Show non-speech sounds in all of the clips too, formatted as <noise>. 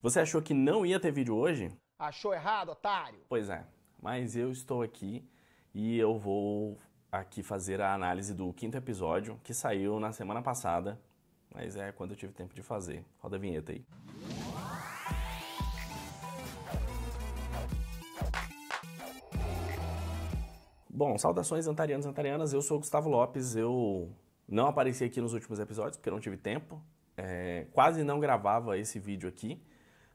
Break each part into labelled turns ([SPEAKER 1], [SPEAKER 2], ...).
[SPEAKER 1] Você achou que não ia ter vídeo hoje? Achou errado, otário? Pois é, mas eu estou aqui e eu vou aqui fazer a análise do quinto episódio que saiu na semana passada, mas é quando eu tive tempo de fazer. Roda a vinheta aí. Bom, saudações antarianos e antarianas, eu sou Gustavo Lopes, eu não apareci aqui nos últimos episódios porque não tive tempo, é, quase não gravava esse vídeo aqui,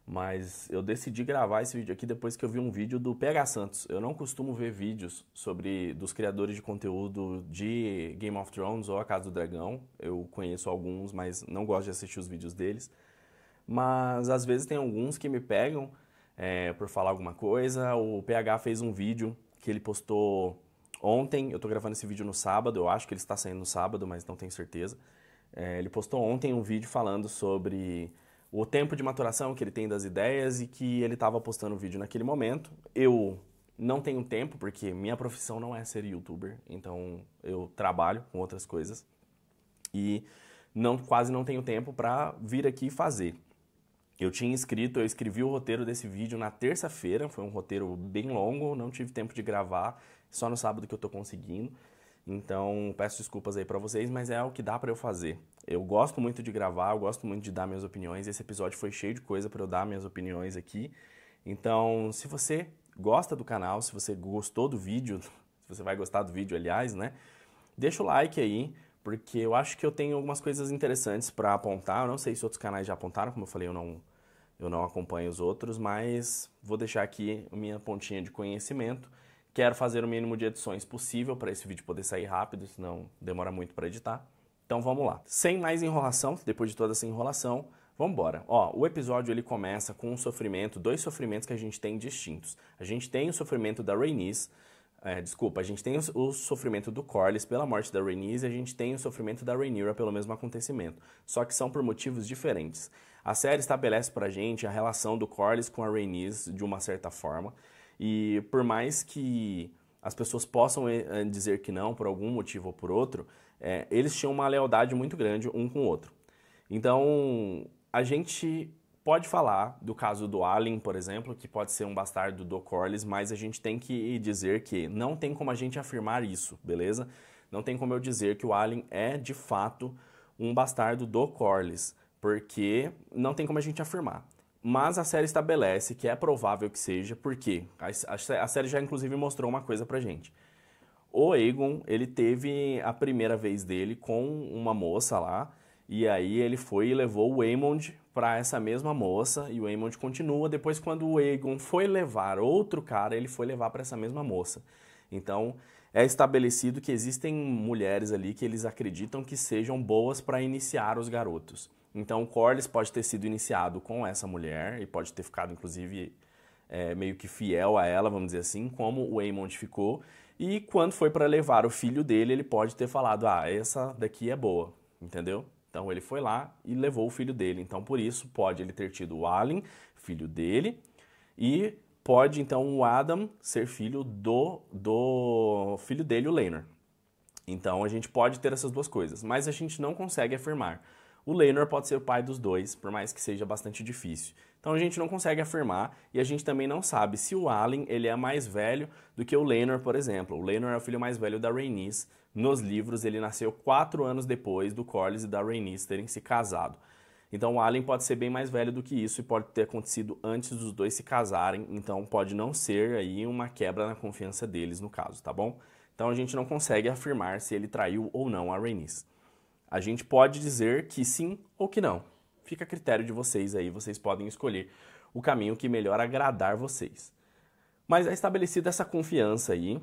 [SPEAKER 1] mas eu decidi gravar esse vídeo aqui depois que eu vi um vídeo do PH Santos. Eu não costumo ver vídeos sobre dos criadores de conteúdo de Game of Thrones ou A Casa do Dragão. Eu conheço alguns, mas não gosto de assistir os vídeos deles. Mas às vezes tem alguns que me pegam é, por falar alguma coisa. O PH fez um vídeo que ele postou ontem. Eu estou gravando esse vídeo no sábado. Eu acho que ele está saindo no sábado, mas não tenho certeza. É, ele postou ontem um vídeo falando sobre o tempo de maturação que ele tem das ideias e que ele estava postando o vídeo naquele momento. Eu não tenho tempo, porque minha profissão não é ser youtuber, então eu trabalho com outras coisas e não, quase não tenho tempo para vir aqui fazer. Eu tinha escrito, eu escrevi o roteiro desse vídeo na terça-feira, foi um roteiro bem longo, não tive tempo de gravar, só no sábado que eu estou conseguindo. Então, peço desculpas aí para vocês, mas é o que dá para eu fazer. Eu gosto muito de gravar, eu gosto muito de dar minhas opiniões. Esse episódio foi cheio de coisa para eu dar minhas opiniões aqui. Então, se você gosta do canal, se você gostou do vídeo, <laughs> se você vai gostar do vídeo, aliás, né? Deixa o like aí, porque eu acho que eu tenho algumas coisas interessantes para apontar. Eu não sei se outros canais já apontaram, como eu falei, eu não eu não acompanho os outros, mas vou deixar aqui minha pontinha de conhecimento. Quero fazer o mínimo de edições possível para esse vídeo poder sair rápido, senão demora muito para editar. Então vamos lá. Sem mais enrolação, depois de toda essa enrolação, vamos embora. Ó, o episódio ele começa com um sofrimento, dois sofrimentos que a gente tem distintos. A gente tem o sofrimento da Rainice, é, desculpa, a gente tem o, sofrimento do Corlys pela morte da Rhaenys e a gente tem o sofrimento da Rhaenyra pelo mesmo acontecimento, só que são por motivos diferentes. A série estabelece pra gente a relação do Corlys com a Rhaenys de uma certa forma, e por mais que as pessoas possam eh, dizer que não por algum motivo ou por outro, é, eles tinham uma lealdade muito grande um com o outro. Então, a gente pode falar do caso do Allen, por exemplo, que pode ser um bastardo do Corlys, mas a gente tem que dizer que não tem como a gente afirmar isso, beleza? Não tem como eu dizer que o Allen é, de fato, um bastardo do Corlys, porque não tem como a gente afirmar. Mas a série estabelece que é provável que seja, porque a, a, a série já inclusive mostrou uma coisa pra gente o Egon, ele teve a primeira vez dele com uma moça lá, e aí ele foi e levou o Eamond para essa mesma moça, e o Eamond continua. Depois, quando o Egon foi levar outro cara, ele foi levar para essa mesma moça. Então, é estabelecido que existem mulheres ali que eles acreditam que sejam boas para iniciar os garotos. Então, o Corlys pode ter sido iniciado com essa mulher e pode ter ficado, inclusive, é, meio que fiel a ela, vamos dizer assim, como o Aemond ficou. E quando foi para levar o filho dele, ele pode ter falado: "Ah, essa daqui é boa", entendeu? Então ele foi lá e levou o filho dele. Então por isso pode ele ter tido o Allen, filho dele, e pode então o Adam ser filho do do filho dele, o Leonard. Então a gente pode ter essas duas coisas, mas a gente não consegue afirmar. O Leinor pode ser o pai dos dois, por mais que seja bastante difícil. Então a gente não consegue afirmar e a gente também não sabe se o Allen ele é mais velho do que o Leinor, por exemplo. O Leinor é o filho mais velho da Rhaenys. Nos livros ele nasceu quatro anos depois do Corlys e da Rhaenys terem se casado. Então o Allen pode ser bem mais velho do que isso e pode ter acontecido antes dos dois se casarem, então pode não ser aí uma quebra na confiança deles no caso, tá bom? Então a gente não consegue afirmar se ele traiu ou não a Rhaenys. A gente pode dizer que sim ou que não. Fica a critério de vocês aí, vocês podem escolher o caminho que melhor agradar vocês. Mas é estabelecida essa confiança aí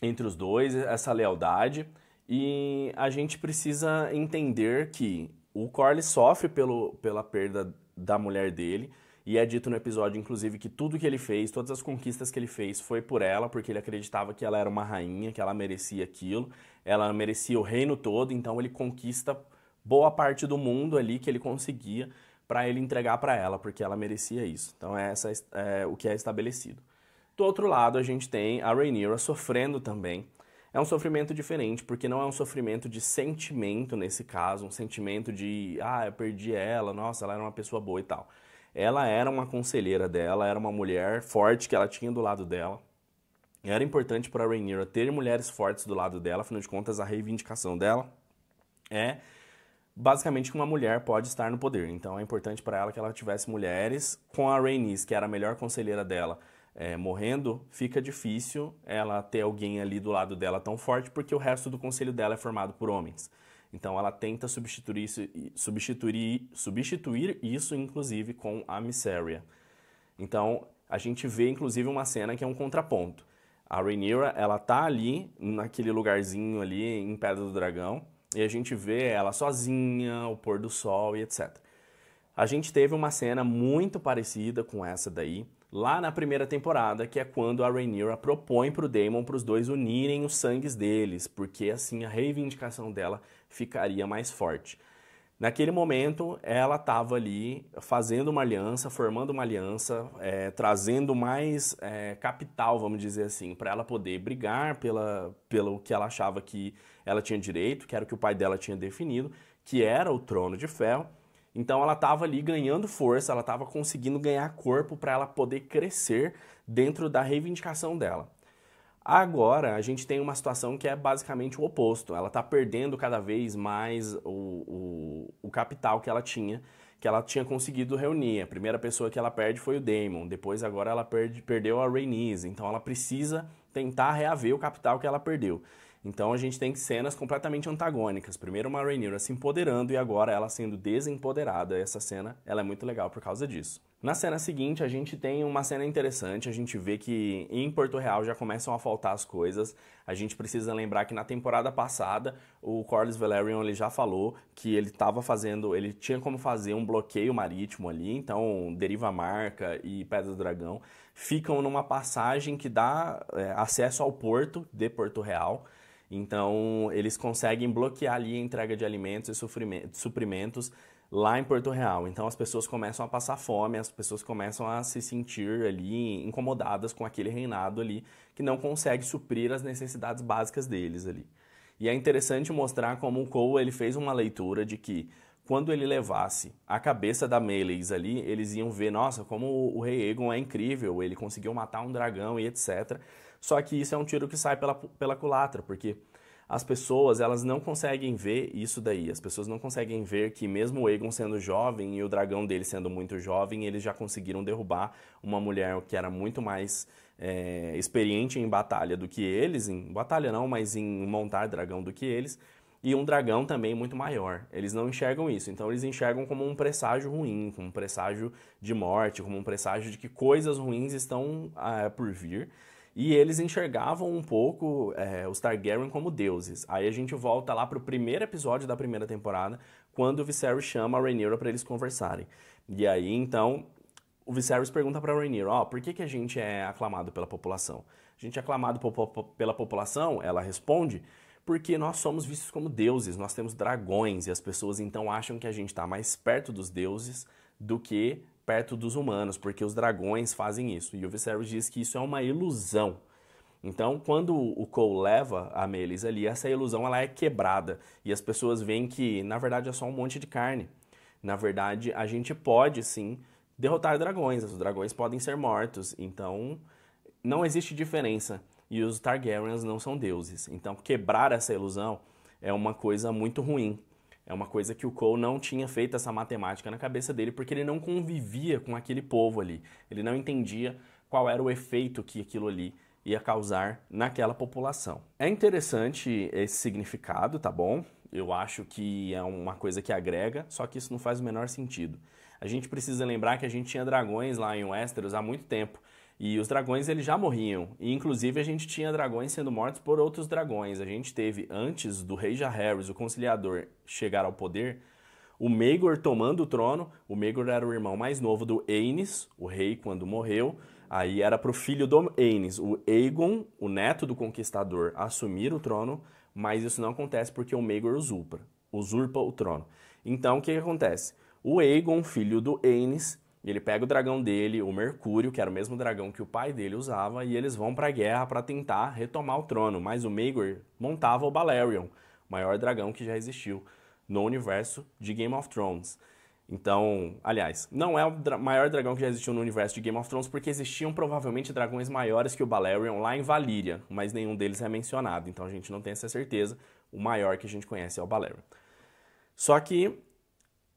[SPEAKER 1] entre os dois, essa lealdade, e a gente precisa entender que o Corley sofre pelo, pela perda da mulher dele, e é dito no episódio, inclusive, que tudo que ele fez, todas as conquistas que ele fez, foi por ela, porque ele acreditava que ela era uma rainha, que ela merecia aquilo ela merecia o reino todo, então ele conquista boa parte do mundo ali que ele conseguia para ele entregar para ela, porque ela merecia isso. Então é essa é o que é estabelecido. Do outro lado, a gente tem a Rhaenyra sofrendo também. É um sofrimento diferente, porque não é um sofrimento de sentimento nesse caso, um sentimento de, ah, eu perdi ela, nossa, ela era uma pessoa boa e tal. Ela era uma conselheira dela, era uma mulher forte que ela tinha do lado dela, era importante para a Rhaenyra ter mulheres fortes do lado dela, afinal de contas, a reivindicação dela é basicamente que uma mulher pode estar no poder. Então é importante para ela que ela tivesse mulheres. Com a Rhaenys, que era a melhor conselheira dela, é, morrendo, fica difícil ela ter alguém ali do lado dela tão forte, porque o resto do conselho dela é formado por homens. Então ela tenta substituir isso, substituir, substituir isso inclusive com a Misséria. Então a gente vê inclusive uma cena que é um contraponto. A Rhaenyra, ela tá ali, naquele lugarzinho ali, em Pedra do Dragão, e a gente vê ela sozinha, o pôr do sol e etc. A gente teve uma cena muito parecida com essa daí, lá na primeira temporada, que é quando a Rhaenyra propõe pro Daemon para os dois unirem os sangues deles, porque assim a reivindicação dela ficaria mais forte. Naquele momento, ela estava ali fazendo uma aliança, formando uma aliança, é, trazendo mais é, capital, vamos dizer assim, para ela poder brigar pela, pelo que ela achava que ela tinha direito, que era o que o pai dela tinha definido, que era o trono de ferro. Então ela estava ali ganhando força, ela estava conseguindo ganhar corpo para ela poder crescer dentro da reivindicação dela. Agora a gente tem uma situação que é basicamente o oposto. Ela está perdendo cada vez mais o, o, o, capital que ela tinha, que ela tinha conseguido reunir. A primeira pessoa que ela perde foi o Damon, depois agora ela perde, perdeu a Rhaenys. Então ela precisa tentar reaver o capital que ela perdeu. Então a gente tem cenas completamente antagônicas. Primeiro uma Rhaenyra se empoderando e agora ela sendo desempoderada. Essa cena ela é muito legal por causa disso. Na cena seguinte, a gente tem uma cena interessante, a gente vê que em Porto Real já começam a faltar as coisas. A gente precisa lembrar que na temporada passada, o Corlys Velaryon ele já falou que ele estava fazendo, ele tinha como fazer um bloqueio marítimo ali, então Deriva Marca e Pedra do Dragão ficam numa passagem que dá é, acesso ao porto de Porto Real. Então, eles conseguem bloquear ali a entrega de alimentos e suprimentos lá em Porto Real. Então as pessoas começam a passar fome, as pessoas começam a se sentir ali incomodadas com aquele reinado ali que não consegue suprir as necessidades básicas deles ali. E é interessante mostrar como o Cole ele fez uma leitura de que quando ele levasse a cabeça da Melis ali, eles iam ver, nossa, como o rei Egon é incrível, ele conseguiu matar um dragão e etc. Só que isso é um tiro que sai pela, pela culatra, porque as pessoas elas não conseguem ver isso daí. As pessoas não conseguem ver que mesmo o Aegon sendo jovem e o dragão dele sendo muito jovem, eles já conseguiram derrubar uma mulher que era muito mais é, experiente em batalha do que eles, em batalha não, mas em montar dragão do que eles, e um dragão também muito maior. Eles não enxergam isso, então eles enxergam como um presságio ruim, como um presságio de morte, como um presságio de que coisas ruins estão ah, por vir e eles enxergavam um pouco é, os Targaryen como deuses. Aí a gente volta lá para o primeiro episódio da primeira temporada, quando o Viserys chama a Rhaenyra para eles conversarem. E aí, então, o Viserys pergunta para Rhaenyra, ó, oh, por que, que a gente é aclamado pela população? A gente é aclamado pela população? Ela responde, porque nós somos vistos como deuses, nós temos dragões, e as pessoas então acham que a gente está mais perto dos deuses do que perto dos humanos, porque os dragões fazem isso. E o Viserys diz que isso é uma ilusão. Então, quando o Cole leva a Melis ali, essa ilusão ela é quebrada e as pessoas veem que, na verdade, é só um monte de carne. Na verdade, a gente pode sim derrotar dragões, os dragões podem ser mortos. Então, não existe diferença e os Targaryens não são deuses. Então, quebrar essa ilusão é uma coisa muito ruim. É uma coisa que o Cole não tinha feito essa matemática na cabeça dele, porque ele não convivia com aquele povo ali. Ele não entendia qual era o efeito que aquilo ali ia causar naquela população. É interessante esse significado, tá bom? Eu acho que é uma coisa que agrega, só que isso não faz o menor sentido. A gente precisa lembrar que a gente tinha dragões lá em Westeros há muito tempo. E os dragões eles já morriam. E inclusive a gente tinha dragões sendo mortos por outros dragões. A gente teve antes do rei Jaehaerys, o conciliador, chegar ao poder, o Maegor tomando o trono. O Maegor era o irmão mais novo do Aenys, o rei quando morreu. Aí era para o filho do Aenys, o Aegon, o neto do conquistador, assumir o trono, mas isso não acontece porque o Maegor usurpa, usurpa o trono. Então o que, que acontece? O Aegon, filho do Aenys, ele pega o dragão dele, o Mercúrio, que era o mesmo dragão que o pai dele usava, e eles vão para a guerra para tentar retomar o trono. Mas o Maegor montava o Balerion, o maior dragão que já existiu no universo de Game of Thrones. Então, aliás, não é o dra maior dragão que já existiu no universo de Game of Thrones, porque existiam provavelmente dragões maiores que o Balerion lá em Valyria, mas nenhum deles é mencionado, então a gente não tem essa certeza. O maior que a gente conhece é o Balerion. Só que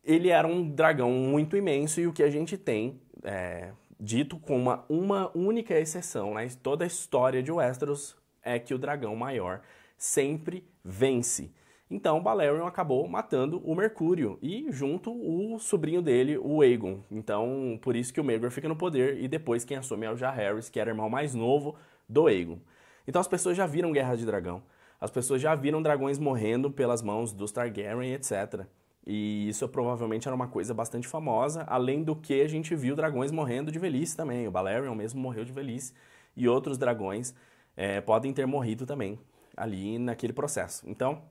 [SPEAKER 1] ele era um dragão muito imenso e o que a gente tem, é, dito com uma, uma única exceção na né, toda a história de Westeros, é que o dragão maior sempre vence. Então Balerion acabou matando o Mercúrio e junto o sobrinho dele, o Aegon. Então por isso que o Maegor fica no poder e depois quem assume é o Jaehaerys, que era irmão mais novo do Aegon. Então as pessoas já viram guerras de Dragão. As pessoas já viram dragões morrendo pelas mãos dos Targaryen, etc. E isso provavelmente era uma coisa bastante famosa, além do que a gente viu dragões morrendo de velhice também. O Balerion mesmo morreu de velhice e outros dragões é, podem ter morrido também ali naquele processo. Então,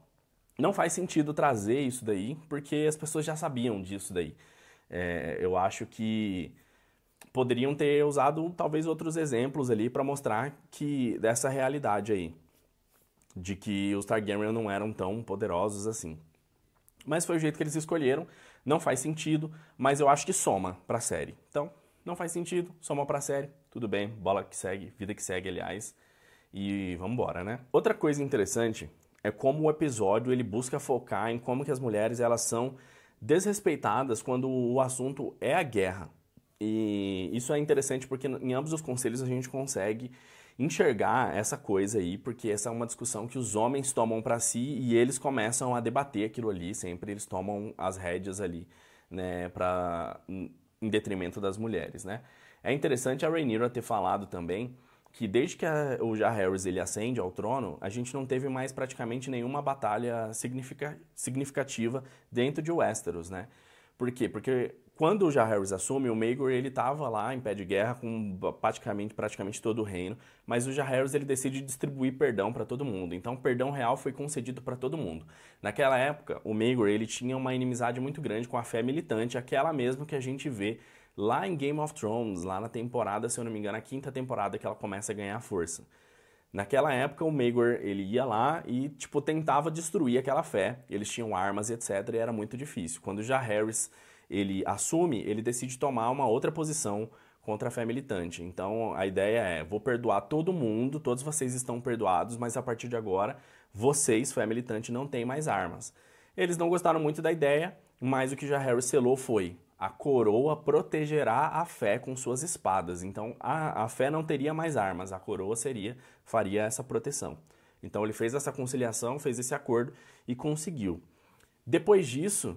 [SPEAKER 1] não faz sentido trazer isso daí, porque as pessoas já sabiam disso daí. É, eu acho que poderiam ter usado talvez outros exemplos ali para mostrar que dessa realidade aí, de que os Targaryen não eram tão poderosos assim. Mas foi o jeito que eles escolheram, não faz sentido, mas eu acho que soma para a série. Então, não faz sentido, soma para a série, tudo bem, bola que segue, vida que segue, aliás. E vamos embora, né? Outra coisa interessante é como o episódio ele busca focar em como que as mulheres elas são desrespeitadas quando o assunto é a guerra. E isso é interessante porque em ambos os conselhos a gente consegue enxergar essa coisa aí, porque essa é uma discussão que os homens tomam para si e eles começam a debater aquilo ali, sempre eles tomam as rédeas ali, né, pra, em detrimento das mulheres, né. É interessante a Rhaenyra ter falado também que desde que a, o Jar Harris ele ascende ao trono, a gente não teve mais praticamente nenhuma batalha significativa dentro de Westeros, né. Por quê? Porque quando o Harris assume, o Magor ele estava lá em pé de guerra com praticamente, praticamente todo o reino, mas o já Harris ele decide distribuir perdão para todo mundo. Então, o perdão real foi concedido para todo mundo. Naquela época, o Magor ele tinha uma inimizade muito grande com a fé militante, aquela mesmo que a gente vê lá em Game of Thrones, lá na temporada, se eu não me engano, a quinta temporada que ela começa a ganhar força. Naquela época, o Magor, ele ia lá e, tipo, tentava destruir aquela fé. Eles tinham armas, e etc, e era muito difícil. Quando o Harris ele assume, ele decide tomar uma outra posição contra a fé militante. Então a ideia é: vou perdoar todo mundo, todos vocês estão perdoados, mas a partir de agora, vocês, fé militante, não têm mais armas. Eles não gostaram muito da ideia, mas o que já Harry selou foi: a coroa protegerá a fé com suas espadas. Então a, a fé não teria mais armas, a coroa seria faria essa proteção. Então ele fez essa conciliação, fez esse acordo e conseguiu. Depois disso,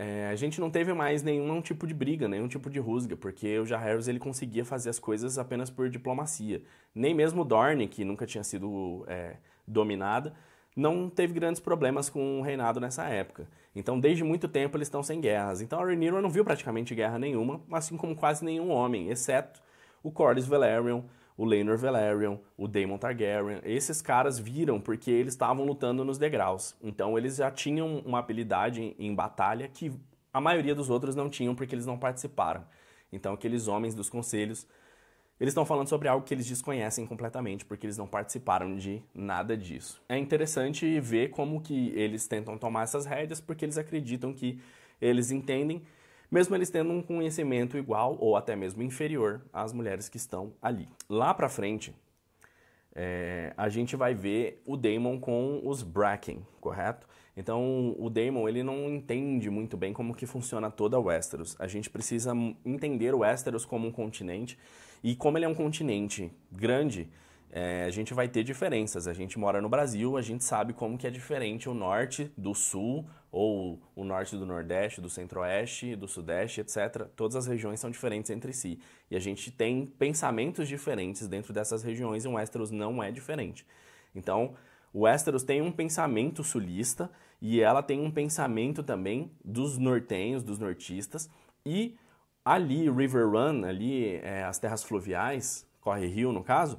[SPEAKER 1] é, a gente não teve mais nenhum tipo de briga, nenhum tipo de rusga, porque o Jar Harris ele conseguia fazer as coisas apenas por diplomacia. Nem mesmo Dorne, que nunca tinha sido é, dominada, não teve grandes problemas com o reinado nessa época. Então, desde muito tempo eles estão sem guerras. Então, a Rhaenyra não viu praticamente guerra nenhuma, assim como quase nenhum homem, exceto o Corlys Velaryon, o Laenor Velaryon, o Daemon Targaryen. Esses caras viram porque eles estavam lutando nos degraus. Então eles já tinham uma habilidade em batalha que a maioria dos outros não tinham porque eles não participaram. Então aqueles homens dos conselhos, eles estão falando sobre algo que eles desconhecem completamente porque eles não participaram de nada disso. É interessante ver como que eles tentam tomar essas rédeas porque eles acreditam que eles entendem mesmo eles tendo um conhecimento igual ou até mesmo inferior às mulheres que estão ali. Lá para frente, é, a gente vai ver o Daemon com os Bracken, correto? Então, o Daemon, ele não entende muito bem como que funciona toda Westeros. A gente precisa entender o Westeros como um continente, e como ele é um continente grande, é, a gente vai ter diferenças. A gente mora no Brasil, a gente sabe como que é diferente o norte do sul, ou o norte do nordeste, do centro-oeste, do sudeste, etc. Todas as regiões são diferentes entre si. E a gente tem pensamentos diferentes dentro dessas regiões e o Westeros não é diferente. Então, o Westeros tem um pensamento sulista e ela tem um pensamento também dos nortenhos, dos nortistas. E ali, River Run, ali, é, as terras fluviais, Corre Rio no caso,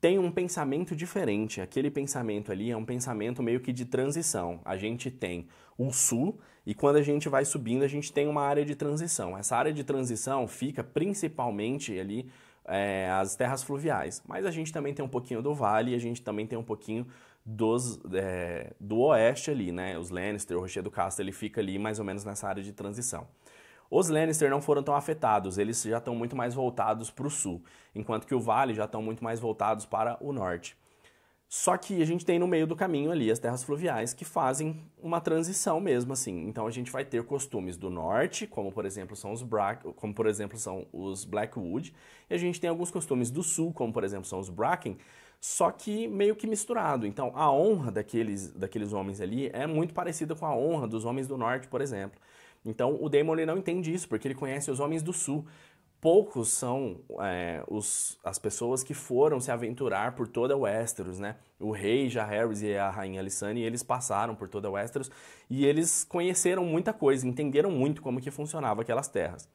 [SPEAKER 1] tem um pensamento diferente. Aquele pensamento ali é um pensamento meio que de transição. A gente tem o sul e quando a gente vai subindo, a gente tem uma área de transição. Essa área de transição fica principalmente ali é, as terras fluviais, mas a gente também tem um pouquinho do vale, a gente também tem um pouquinho dos, é, do oeste ali, né? Os Lannister, o Rochedo Castro, ele fica ali mais ou menos nessa área de transição. Os Lannister não foram tão afetados, eles já estão muito mais voltados para o sul, enquanto que o Vale já estão muito mais voltados para o norte. Só que a gente tem no meio do caminho ali as terras fluviais que fazem uma transição mesmo assim. Então a gente vai ter costumes do norte, como por exemplo são os Bra como por exemplo são os Blackwood, e a gente tem alguns costumes do sul, como por exemplo são os Bracken, só que meio que misturado. Então a honra daqueles daqueles homens ali é muito parecida com a honra dos homens do norte, por exemplo. Então o Daemon ele não entende isso, porque ele conhece os homens do sul. Poucos são é, os, as pessoas que foram se aventurar por toda Westeros, né? O rei Jaehaerys e a rainha Lysani, eles passaram por toda Westeros e eles conheceram muita coisa, entenderam muito como que funcionava aquelas terras.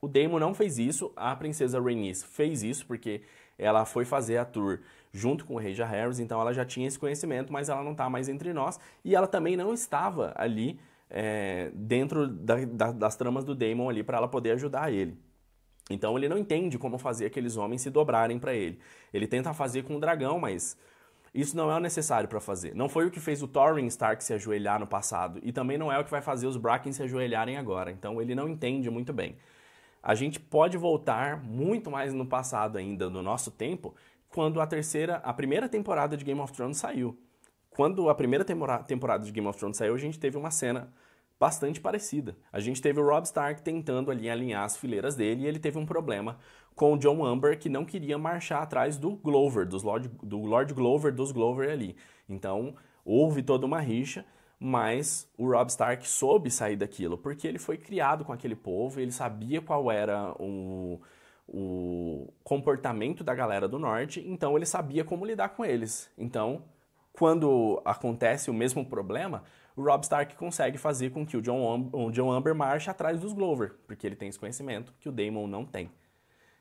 [SPEAKER 1] O Daemon não fez isso, a princesa Rhaenys fez isso porque ela foi fazer a tour junto com o rei jaehaerys então ela já tinha esse conhecimento, mas ela não está mais entre nós e ela também não estava ali é, dentro da, da, das tramas do Daemon ali para ela poder ajudar ele. Então ele não entende como fazer aqueles homens se dobrarem para ele. Ele tenta fazer com o dragão, mas isso não é o necessário para fazer. Não foi o que fez o Thorin Stark se ajoelhar no passado e também não é o que vai fazer os Bracken se ajoelharem agora. Então ele não entende muito bem. A gente pode voltar muito mais no passado ainda, no nosso tempo, quando a terceira, a primeira temporada de Game of Thrones saiu. Quando a primeira temporada de Game of Thrones saiu, a gente teve uma cena bastante parecida. A gente teve o Rob Stark tentando ali alinhar as fileiras dele e ele teve um problema com o John Amber que não queria marchar atrás do Glover, dos Lord, do Lord Glover, dos Glover ali. Então houve toda uma rixa, mas o Rob Stark soube sair daquilo porque ele foi criado com aquele povo, ele sabia qual era o o comportamento da galera do norte, então ele sabia como lidar com eles. Então quando acontece o mesmo problema, o Rob Stark consegue fazer com que o John, o John Amber marche atrás dos Glover, porque ele tem esse conhecimento que o Damon não tem.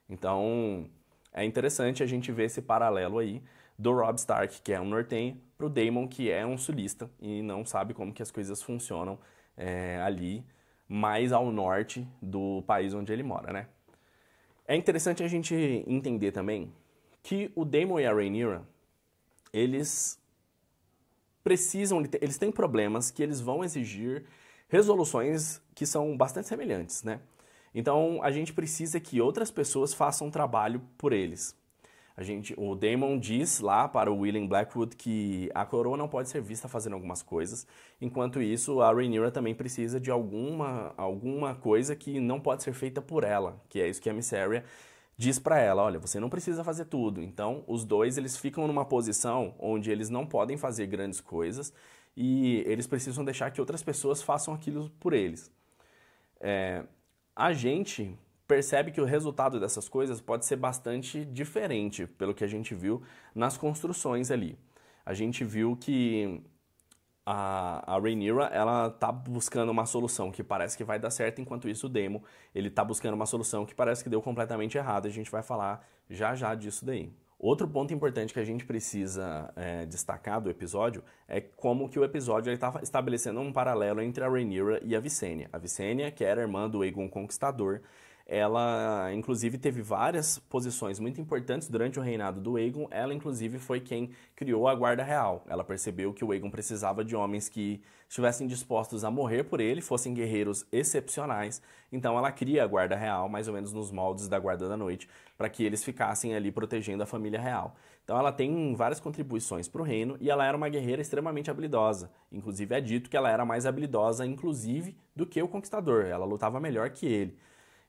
[SPEAKER 1] Então, é interessante a gente ver esse paralelo aí do Rob Stark, que é um nortenho, para o Damon, que é um sulista e não sabe como que as coisas funcionam é, ali, mais ao norte do país onde ele mora, né? É interessante a gente entender também que o Damon e a Rhaenyra, eles precisam, eles têm problemas que eles vão exigir resoluções que são bastante semelhantes, né? Então a gente precisa que outras pessoas façam trabalho por eles. A gente, o Damon diz lá para o William Blackwood que a coroa não pode ser vista fazendo algumas coisas, enquanto isso a Rhaenyra também precisa de alguma, alguma coisa que não pode ser feita por ela, que é isso que a Misséria diz para ela, olha, você não precisa fazer tudo. Então, os dois eles ficam numa posição onde eles não podem fazer grandes coisas e eles precisam deixar que outras pessoas façam aquilo por eles. É, a gente percebe que o resultado dessas coisas pode ser bastante diferente pelo que a gente viu nas construções ali. A gente viu que a, a Rhaenyra, ela tá buscando uma solução que parece que vai dar certo, enquanto isso o Demo, ele tá buscando uma solução que parece que deu completamente errado. A gente vai falar já já disso daí. Outro ponto importante que a gente precisa é, destacar do episódio é como que o episódio está estabelecendo um paralelo entre a Rhaenyra e a Visenya. A Visenya, que era irmã do Aegon Conquistador, ela, inclusive, teve várias posições muito importantes durante o reinado do Aegon. Ela, inclusive, foi quem criou a Guarda Real. Ela percebeu que o Aegon precisava de homens que estivessem dispostos a morrer por ele, fossem guerreiros excepcionais. Então, ela cria a Guarda Real, mais ou menos nos moldes da Guarda da Noite, para que eles ficassem ali protegendo a família real. Então, ela tem várias contribuições para o reino e ela era uma guerreira extremamente habilidosa. Inclusive, é dito que ela era mais habilidosa, inclusive, do que o Conquistador. Ela lutava melhor que ele.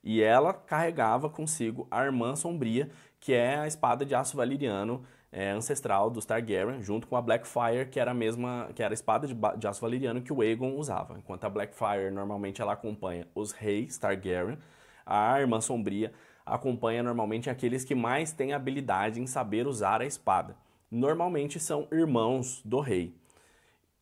[SPEAKER 1] E ela carregava consigo a Irmã Sombria, que é a espada de aço valeriano é, ancestral dos Targaryen, junto com a Blackfire, que era a mesma, que era a espada de, de aço valeriano que o Aegon usava. Enquanto a Blackfire normalmente ela acompanha os reis Targaryen, a Irmã Sombria acompanha normalmente aqueles que mais têm habilidade em saber usar a espada. Normalmente são irmãos do rei.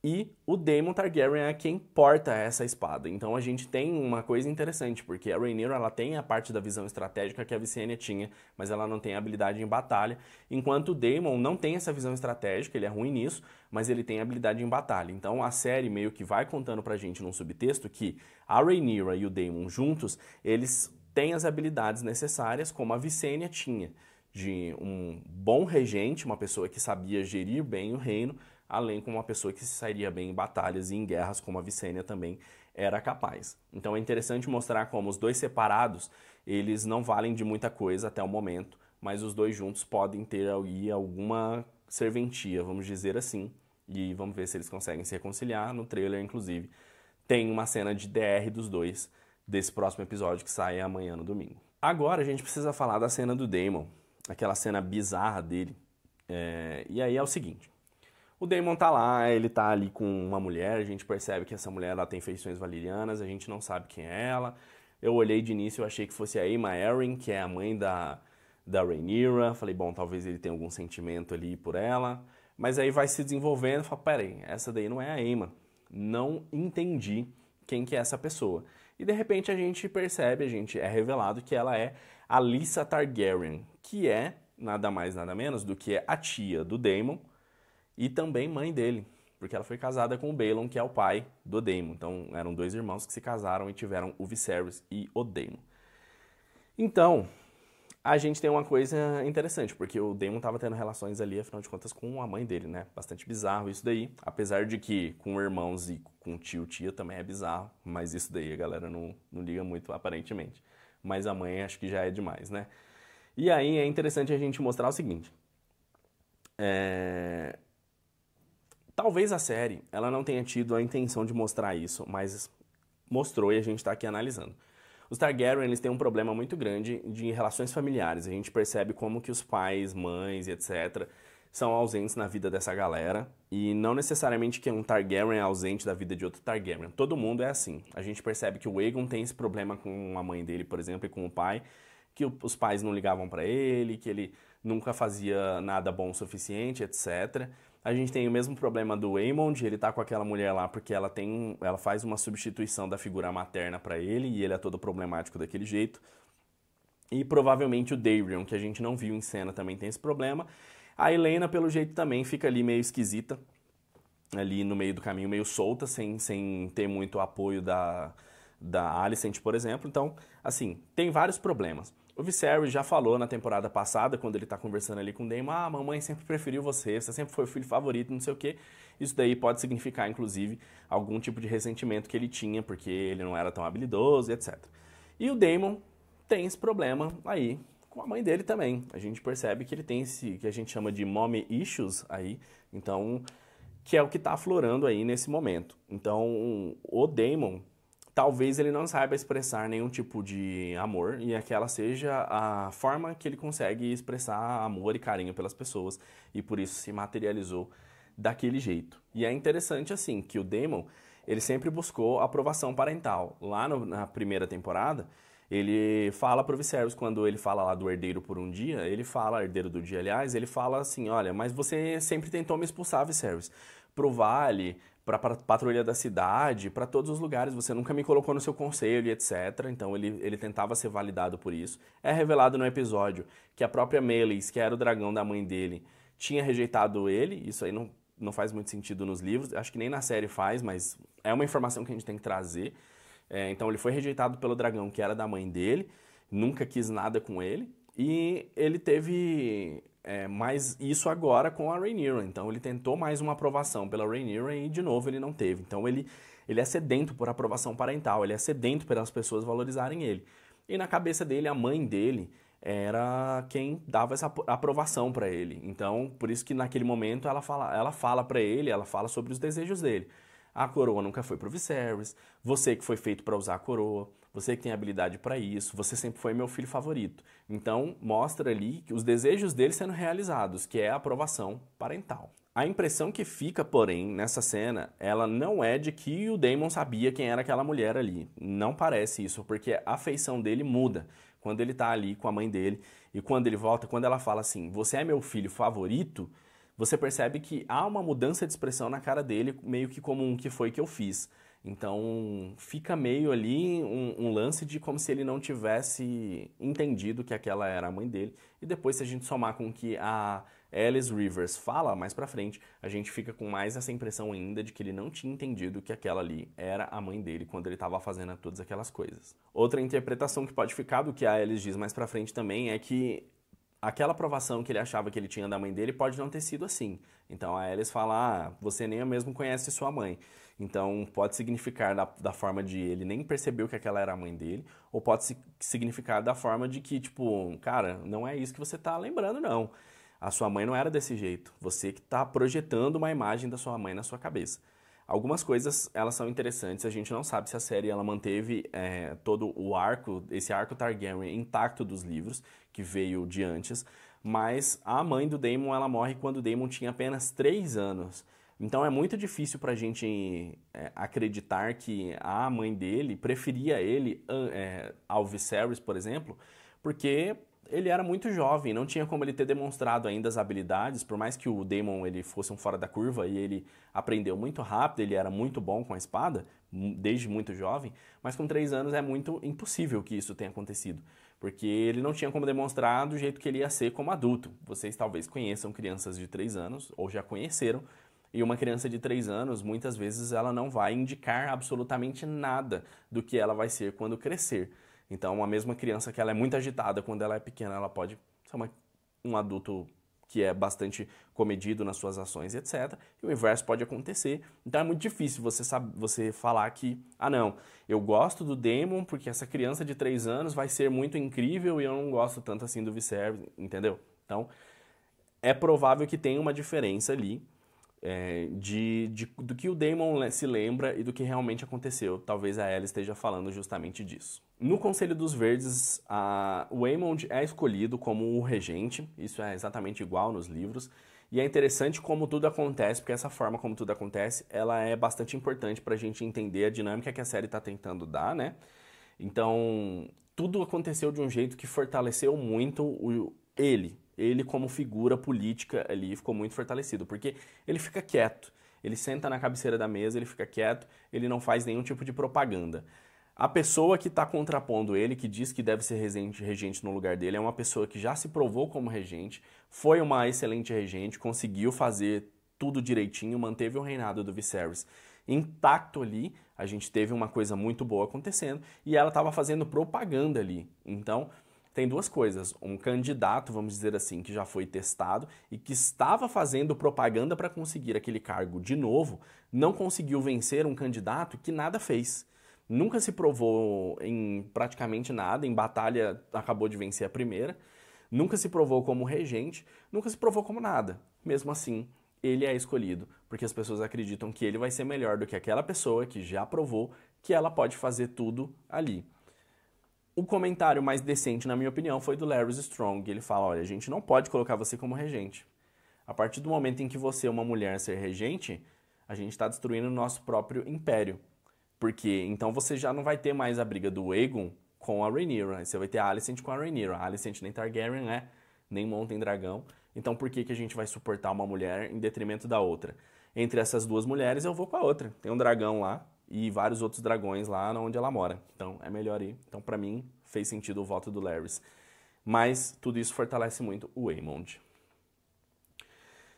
[SPEAKER 1] E o Daemon Targaryen é quem porta essa espada. Então a gente tem uma coisa interessante, porque a Rhaenyra ela tem a parte da visão estratégica que a Visenya tinha, mas ela não tem habilidade em batalha, enquanto o Daemon não tem essa visão estratégica, ele é ruim nisso, mas ele tem habilidade em batalha. Então a série meio que vai contando pra gente num subtexto que a Rhaenyra e o Daemon juntos, eles têm as habilidades necessárias como a Visenya tinha, de um bom regente, uma pessoa que sabia gerir bem o reino, além como uma pessoa que se sairia bem em batalhas e em guerras, como a Vicênia também era capaz. Então é interessante mostrar como os dois separados, eles não valem de muita coisa até o momento, mas os dois juntos podem ter ali alguma serventia, vamos dizer assim, e vamos ver se eles conseguem se reconciliar. No trailer, inclusive, tem uma cena de DR dos dois desse próximo episódio que sai amanhã no domingo. Agora a gente precisa falar da cena do Damon, aquela cena bizarra dele. É... E aí é o seguinte: o Damon tá lá, ele tá ali com uma mulher, a gente percebe que essa mulher ela tem feições valerianas, a gente não sabe quem é ela. Eu olhei de início, e achei que fosse a Emma Erin, que é a mãe da, da Rhaenyra. Falei, bom, talvez ele tenha algum sentimento ali por ela. Mas aí vai se desenvolvendo, fala, peraí, essa daí não é a Emma. Não entendi quem que é essa pessoa. E de repente a gente percebe, a gente é revelado que ela é Lisa Targaryen, que é nada mais nada menos do que a tia do Daemon, e também mãe dele, porque ela foi casada com o Balon, que é o pai do Daemon. Então eram dois irmãos que se casaram e tiveram o Viserys e o Daemon. Então, a gente tem uma coisa interessante, porque o Daemon estava tendo relações ali, afinal de contas, com a mãe dele, né? Bastante bizarro isso daí. Apesar de que com irmãos e com tio, tia também é bizarro, mas isso daí a galera não, não liga muito, aparentemente. Mas a mãe acho que já é demais, né? E aí é interessante a gente mostrar o seguinte. É... Talvez a série ela não tenha tido a intenção de mostrar isso, mas mostrou e a gente está aqui analisando. Os Targaryen eles têm um problema muito grande de relações familiares. A gente percebe como que os pais, mães, etc são ausentes na vida dessa galera. E não necessariamente que um Targaryen é ausente da vida de outro Targaryen. Todo mundo é assim. A gente percebe que o Aegon tem esse problema com a mãe dele, por exemplo, e com o pai, que os pais não ligavam para ele, que ele nunca fazia nada bom o suficiente, etc. A gente tem o mesmo problema do Waymond, ele tá com aquela mulher lá porque ela tem, ela faz uma substituição da figura materna para ele e ele é todo problemático daquele jeito. E provavelmente o Darion, que a gente não viu em cena, também tem esse problema. A Helena, pelo jeito, também fica ali meio esquisita, ali no meio do caminho, meio solta, sem, sem ter muito apoio da, da Alicent, por exemplo. Então, assim, tem vários problemas. O Viserys já falou na temporada passada, quando ele está conversando ali com o Damon, ah, mamãe sempre preferiu você, você sempre foi o filho favorito, não sei o quê. Isso daí pode significar, inclusive, algum tipo de ressentimento que ele tinha, porque ele não era tão habilidoso e etc. E o Damon tem esse problema aí com a mãe dele também. A gente percebe que ele tem esse que a gente chama de mommy issues aí, então, que é o que está aflorando aí nesse momento. Então, o Damon talvez ele não saiba expressar nenhum tipo de amor e aquela é seja a forma que ele consegue expressar amor e carinho pelas pessoas e por isso se materializou daquele jeito. E é interessante assim que o Demon ele sempre buscou aprovação parental. Lá no, na primeira temporada ele fala para o Viserys, quando ele fala lá do herdeiro por um dia, ele fala, herdeiro do dia, aliás, ele fala assim, olha, mas você sempre tentou me expulsar, Viserys, pro vale, para patrulha da cidade, para todos os lugares. Você nunca me colocou no seu conselho, etc. Então ele, ele tentava ser validado por isso. É revelado no episódio que a própria Melis, que era o dragão da mãe dele, tinha rejeitado ele. Isso aí não, não faz muito sentido nos livros, acho que nem na série faz, mas é uma informação que a gente tem que trazer. É, então ele foi rejeitado pelo dragão, que era da mãe dele, nunca quis nada com ele. E ele teve é, mas isso agora com a Rhaenyra. Então ele tentou mais uma aprovação pela Rhaenyra e de novo ele não teve. Então ele, ele é sedento por aprovação parental, ele é sedento pelas pessoas valorizarem ele. E na cabeça dele, a mãe dele era quem dava essa aprovação para ele. Então, por isso que naquele momento ela fala, ela fala para ele, ela fala sobre os desejos dele. A coroa nunca foi pro Viserys, você que foi feito para usar a coroa, você que tem habilidade para isso, você sempre foi meu filho favorito. Então, mostra ali que os desejos dele sendo realizados, que é a aprovação parental. A impressão que fica, porém, nessa cena, ela não é de que o Damon sabia quem era aquela mulher ali. Não parece isso, porque a afeição dele muda quando ele tá ali com a mãe dele e quando ele volta, quando ela fala assim: "Você é meu filho favorito", você percebe que há uma mudança de expressão na cara dele, meio que como um que foi que eu fiz. Então fica meio ali um, um, lance de como se ele não tivesse entendido que aquela era a mãe dele. E depois, se a gente somar com o que a Alice Rivers fala mais pra frente, a gente fica com mais essa impressão ainda de que ele não tinha entendido que aquela ali era a mãe dele quando ele estava fazendo todas aquelas coisas. Outra interpretação que pode ficar do que a Alice diz mais pra frente também é que aquela aprovação que ele achava que ele tinha da mãe dele pode não ter sido assim. Então a Alice fala: ah, você nem mesmo conhece sua mãe. Então pode significar da, da forma de ele nem percebeu que aquela era a mãe dele, ou pode significar da forma de que, tipo, cara, não é isso que você tá lembrando, não. A sua mãe não era desse jeito. Você que está projetando uma imagem da sua mãe na sua cabeça. Algumas coisas elas são interessantes. A gente não sabe se a série ela manteve é, todo o arco, esse arco Targaryen intacto dos livros que veio de antes. Mas a mãe do Daemon ela morre quando o Daemon tinha apenas 3 anos. Então é muito difícil para a gente é, acreditar que a mãe dele preferia ele é, ao Viserys, por exemplo, porque ele era muito jovem, não tinha como ele ter demonstrado ainda as habilidades, por mais que o Demon ele fosse um fora da curva e ele aprendeu muito rápido, ele era muito bom com a espada, desde muito jovem, mas com três anos é muito impossível que isso tenha acontecido, porque ele não tinha como demonstrar do jeito que ele ia ser como adulto. Vocês talvez conheçam crianças de três anos, ou já conheceram, e uma criança de 3 anos, muitas vezes, ela não vai indicar absolutamente nada do que ela vai ser quando crescer. Então, a mesma criança que ela é muito agitada quando ela é pequena, ela pode ser uma, um adulto que é bastante comedido nas suas ações, etc. E o inverso pode acontecer. Então é muito difícil você sabe, você falar que, ah não, eu gosto do Demon porque essa criança de 3 anos vai ser muito incrível e eu não gosto tanto assim do Viserys, entendeu? Então é provável que tenha uma diferença ali é, de, de, do que o Demon se lembra e do que realmente aconteceu. Talvez a Ellie esteja falando justamente disso. No Conselho dos Verdes, a, o Aemond é escolhido como o regente, isso é exatamente igual nos livros, e é interessante como tudo acontece, porque essa forma como tudo acontece, ela é bastante importante para a gente entender a dinâmica que a série está tentando dar, né? Então, tudo aconteceu de um jeito que fortaleceu muito o, ele, ele como figura política ali ficou muito fortalecido, porque ele fica quieto, ele senta na cabeceira da mesa, ele fica quieto, ele não faz nenhum tipo de propaganda. A pessoa que está contrapondo ele, que diz que deve ser regente, regente, no lugar dele, é uma pessoa que já se provou como regente, foi uma excelente regente, conseguiu fazer tudo direitinho, manteve o reinado do Viserys intacto ali. A gente teve uma coisa muito boa acontecendo e ela estava fazendo propaganda ali. Então, tem duas coisas: um candidato, vamos dizer assim, que já foi testado e que estava fazendo propaganda para conseguir aquele cargo de novo, não conseguiu vencer um candidato que nada fez nunca se provou em praticamente nada, em batalha acabou de vencer a primeira, nunca se provou como regente, nunca se provou como nada. Mesmo assim, ele é escolhido, porque as pessoas acreditam que ele vai ser melhor do que aquela pessoa que já provou que ela pode fazer tudo ali. O comentário mais decente, na minha opinião, foi do Larry Strong. Ele fala: olha, a gente não pode colocar você como regente. A partir do momento em que você é uma mulher ser regente, a gente está destruindo o nosso próprio império. Porque então você já não vai ter mais a briga do Aegon com a Rhaenyra. Né? Você vai ter a Alicent com a Rhaenyra. A Alicent nem Targaryen é, nem Montem Dragão. Então por que, que a gente vai suportar uma mulher em detrimento da outra? Entre essas duas mulheres eu vou com a outra. Tem um dragão lá e vários outros dragões lá onde ela mora. Então é melhor ir. Então para mim fez sentido o voto do Larrys. Mas tudo isso fortalece muito o Aemond.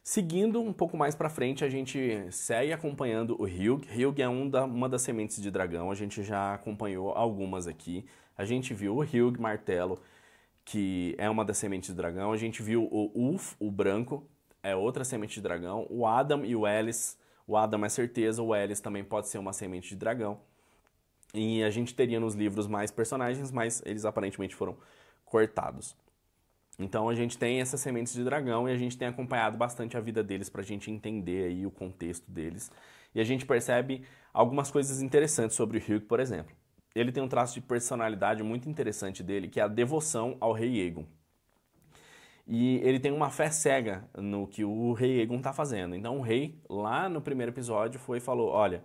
[SPEAKER 1] Seguindo um pouco mais para frente, a gente segue acompanhando o Ryug. Ryug é um da, uma das sementes de dragão, a gente já acompanhou algumas aqui. A gente viu o Ryug martelo, que é uma das sementes de dragão. A gente viu o Ulf, o branco, é outra semente de dragão. O Adam e o Ellis. O Adam é certeza, o Ellis também pode ser uma semente de dragão. E a gente teria nos livros mais personagens, mas eles aparentemente foram cortados. Então a gente tem essas sementes de dragão e a gente tem acompanhado bastante a vida deles para a gente entender aí o contexto deles. E a gente percebe algumas coisas interessantes sobre o Hugh, por exemplo. Ele tem um traço de personalidade muito interessante dele, que é a devoção ao rei Egon. E ele tem uma fé cega no que o rei Egon está fazendo. Então o rei, lá no primeiro episódio, foi e falou: Olha,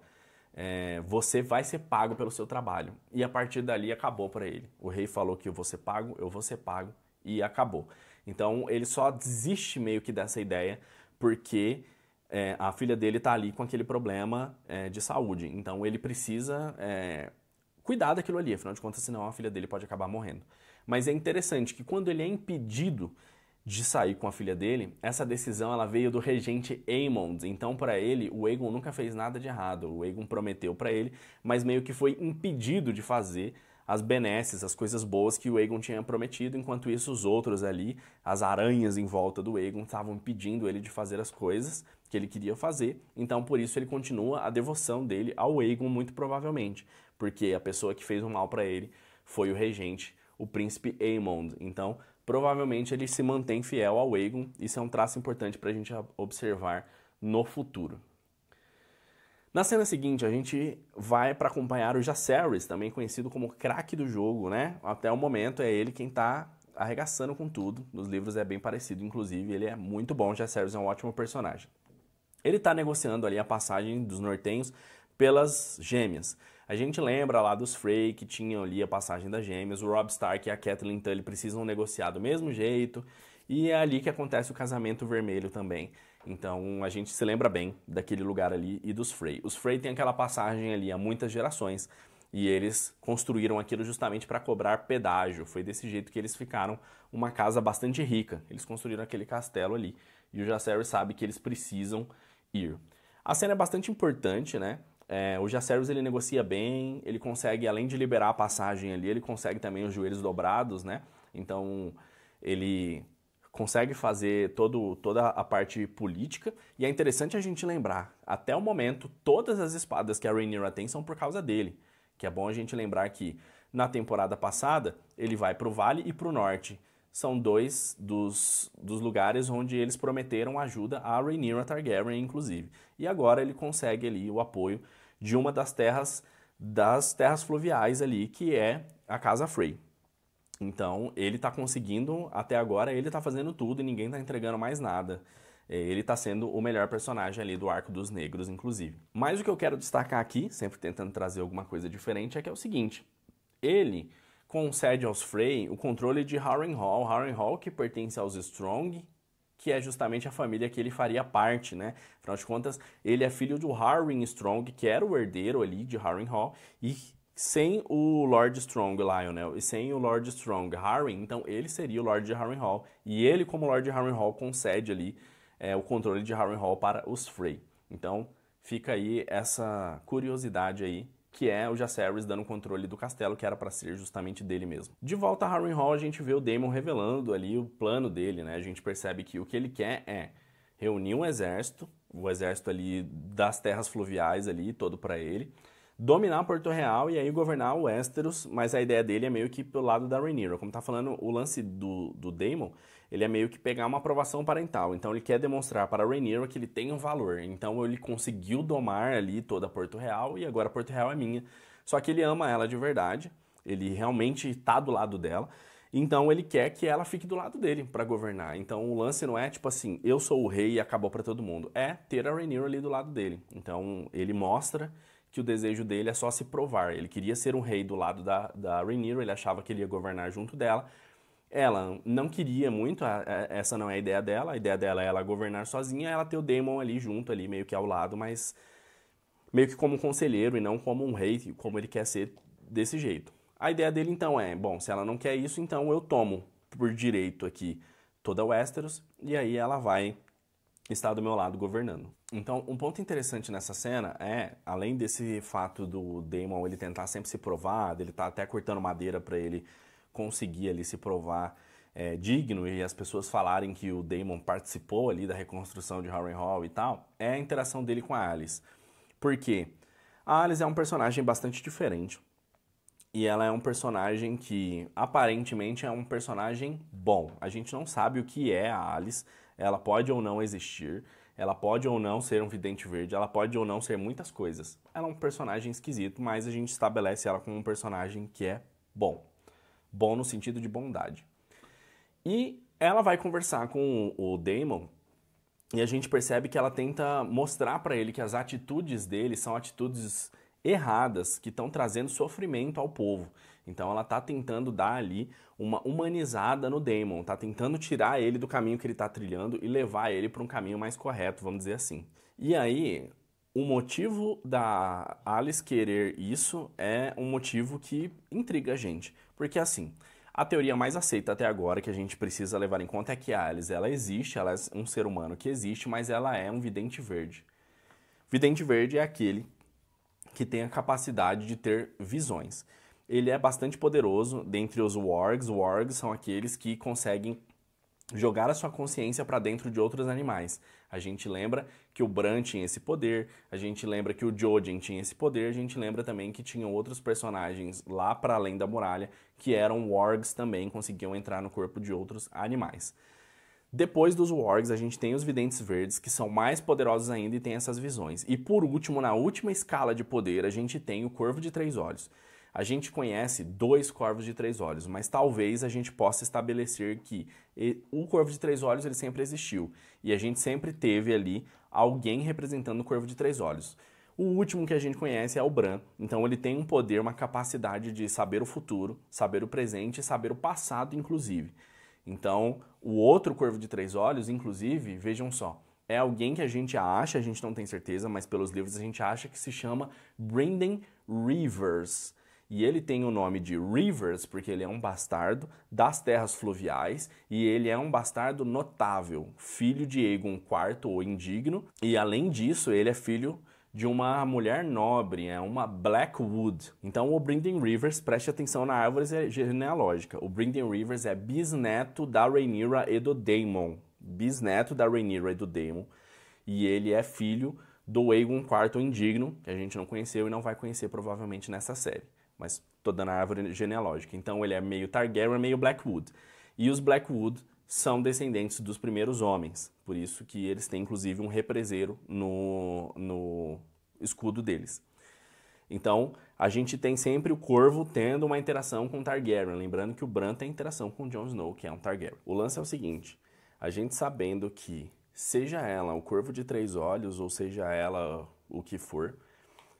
[SPEAKER 1] é, você vai ser pago pelo seu trabalho. E a partir dali acabou para ele. O rei falou que eu vou ser pago, eu vou ser pago, e acabou. Então ele só desiste meio que dessa ideia porque é, a filha dele está ali com aquele problema é, de saúde. Então ele precisa é, cuidar daquilo ali, afinal de contas, senão a filha dele pode acabar morrendo. Mas é interessante que quando ele é impedido de sair com a filha dele, essa decisão ela veio do regente Aemond. Então, para ele, o Aegon nunca fez nada de errado. O Aegon prometeu para ele, mas meio que foi impedido de fazer as benesses, as coisas boas que o Aegon tinha prometido, enquanto isso os outros ali, as aranhas em volta do Aegon, estavam pedindo ele de fazer as coisas que ele queria fazer, então por isso ele continua a devoção dele ao Aegon muito provavelmente, porque a pessoa que fez o mal para ele foi o regente, o príncipe Aemond. Então, provavelmente ele se mantém fiel ao Aegon, isso é um traço importante para a gente observar no futuro. Na cena seguinte, a gente vai para acompanhar o Jaceres, também conhecido como craque do jogo, né? Até o momento é ele quem está arregaçando com tudo. Nos livros é bem parecido, inclusive, ele é muito bom, Jaceres é um ótimo personagem. Ele está negociando ali a passagem dos nortenhos pelas gêmeas. A gente lembra lá dos Frey, que tinham ali a passagem das gêmeas, o Rob Stark e a Catelyn Tully precisam negociar do mesmo jeito, e é ali que acontece o casamento vermelho também. Então a gente se lembra bem daquele lugar ali e dos Frey. Os Frey têm aquela passagem ali há muitas gerações e eles construíram aquilo justamente para cobrar pedágio. Foi desse jeito que eles ficaram uma casa bastante rica. Eles construíram aquele castelo ali e o Jacerys sabe que eles precisam ir. A cena é bastante importante, né? É, o Jacerys ele negocia bem, ele consegue, além de liberar a passagem ali, ele consegue também os joelhos dobrados, né? Então ele consegue fazer todo, toda a parte política. E é interessante a gente lembrar, até o momento, todas as espadas que a Rhaenyra tem são por causa dele. Que é bom a gente lembrar que na temporada passada ele vai para o Vale e para o Norte. São dois dos, dos lugares onde eles prometeram ajuda a Rhaenyra Targaryen, inclusive. E agora ele consegue ali o apoio de uma das terras das terras fluviais ali, que é a Casa Frey. Então, ele está conseguindo, até agora, ele está fazendo tudo e ninguém está entregando mais nada. É, ele está sendo o melhor personagem ali do Arco dos Negros, inclusive. Mas o que eu quero destacar aqui, sempre tentando trazer alguma coisa diferente, é que é o seguinte. Ele concede aos Frey o controle de Harrenhal. Harrenhal que pertence aos Strong, que é justamente a família que ele faria parte, né? Afinal de contas, ele é filho do Harren Strong, que era o herdeiro ali de Harrenhal, e sem o Lord Strong Lionel e sem o Lord Strong Harry, então ele seria o Lord de Harrenhal e ele, como Lord de Harrenhal, concede ali é, o controle de Harrenhal para os Frey. Então fica aí essa curiosidade aí que é o Jacerys dando controle do castelo, que era para ser justamente dele mesmo. De volta a Harrenhal, a gente vê o Daemon revelando ali o plano dele, né? A gente percebe que o que ele quer é reunir um exército, o exército ali das terras fluviais ali, todo para ele, dominar Porto Real e aí governar o Westeros, mas a ideia dele é meio que pelo lado da Rhaenyra. Como tá falando, o lance do, do Daemon, ele é meio que pegar uma aprovação parental. Então ele quer demonstrar para Rhaenyra que ele tem um valor. Então ele conseguiu domar ali toda Porto Real e agora Porto Real é minha. Só que ele ama ela de verdade, ele realmente está do lado dela. Então ele quer que ela fique do lado dele para governar. Então o lance não é tipo assim, eu sou o rei e acabou para todo mundo. É ter a Rhaenyra ali do lado dele. Então ele mostra que o desejo dele é só se provar. Ele queria ser um rei do lado da, da Rhaenyra, ele achava que ele ia governar junto dela. Ela não queria muito, essa não é a ideia dela. A ideia dela é ela governar sozinha, ela ter o Daemon ali junto, ali meio que ao lado, mas meio que como um conselheiro e não como um rei, como ele quer ser desse jeito. A ideia dele então é, bom, se ela não quer isso, então eu tomo por direito aqui toda Westeros e aí ela vai estar do meu lado governando. Então, um ponto interessante nessa cena é, além desse fato do Daemon ele tentar sempre se provar, ele tá até cortando madeira para ele conseguir ali se provar é, digno e as pessoas falarem que o Daemon participou ali da reconstrução de Harrenhal e tal, é a interação dele com a Alice. Por quê? A Alice é um personagem bastante diferente e ela é um personagem que aparentemente é um personagem bom. A gente não sabe o que é a Alice, ela pode ou não existir, ela pode ou não ser um vidente verde, ela pode ou não ser muitas coisas. Ela é um personagem esquisito, mas a gente estabelece ela como um personagem que é bom. Bom no sentido de bondade. E ela vai conversar com o Damon e a gente percebe que ela tenta mostrar para ele que as atitudes dele são atitudes erradas que estão trazendo sofrimento ao povo. Então ela está tentando dar ali uma humanizada no Damon, está tentando tirar ele do caminho que ele está trilhando e levar ele para um caminho mais correto, vamos dizer assim. E aí, o motivo da Alice querer isso é um motivo que intriga a gente, porque assim, a teoria mais aceita até agora que a gente precisa levar em conta é que a Alice ela existe, ela é um ser humano que existe, mas ela é um vidente verde. Vidente verde é aquele que tem a capacidade de ter visões. Ele é bastante poderoso dentre os wargs. Wargs são aqueles que conseguem jogar a sua consciência para dentro de outros animais. A gente lembra que o Bran tinha esse poder, a gente lembra que o Jojen tinha esse poder, a gente lembra também que tinham outros personagens lá para além da muralha que eram wargs também, conseguiam entrar no corpo de outros animais. Depois dos wargs, a gente tem os videntes verdes, que são mais poderosos ainda e tem essas visões. E por último, na última escala de poder, a gente tem o corvo de três olhos. A gente conhece dois corvos de três olhos, mas talvez a gente possa estabelecer que o corvo de três olhos ele sempre existiu e a gente sempre teve ali alguém representando o corvo de três olhos. O último que a gente conhece é o Bran, então ele tem um poder, uma capacidade de saber o futuro, saber o presente e saber o passado, inclusive. Então, o outro corvo de três olhos, inclusive, vejam só, é alguém que a gente acha, a gente não tem certeza, mas pelos livros a gente acha que se chama Brendan Rivers. E ele tem o nome de Rivers porque ele é um bastardo das terras fluviais e ele é um bastardo notável, filho de Egon IV ou indigno, e além disso, ele é filho de uma mulher nobre, é uma Blackwood. Então o Brendan Rivers, preste atenção na árvore é genealógica. O Brendan Rivers é bisneto da Rhaenyra e do Daemon. Bisneto da Rhaenyra e do Daemon. E ele é filho do Aegon IV Indigno, que a gente não conheceu e não vai conhecer provavelmente nessa série. Mas tô dando a árvore genealógica. Então ele é meio Targaryen, meio Blackwood. E os Blackwood são descendentes dos primeiros homens. Por isso que eles têm inclusive um represeiro no, no escudo deles. Então, a gente tem sempre o Corvo tendo uma interação com o Targaryen. Lembrando que o Bran tem interação com o Jon Snow, que é um Targaryen. O lance é o seguinte, a gente sabendo que, seja ela o Corvo de Três Olhos ou seja ela o que for,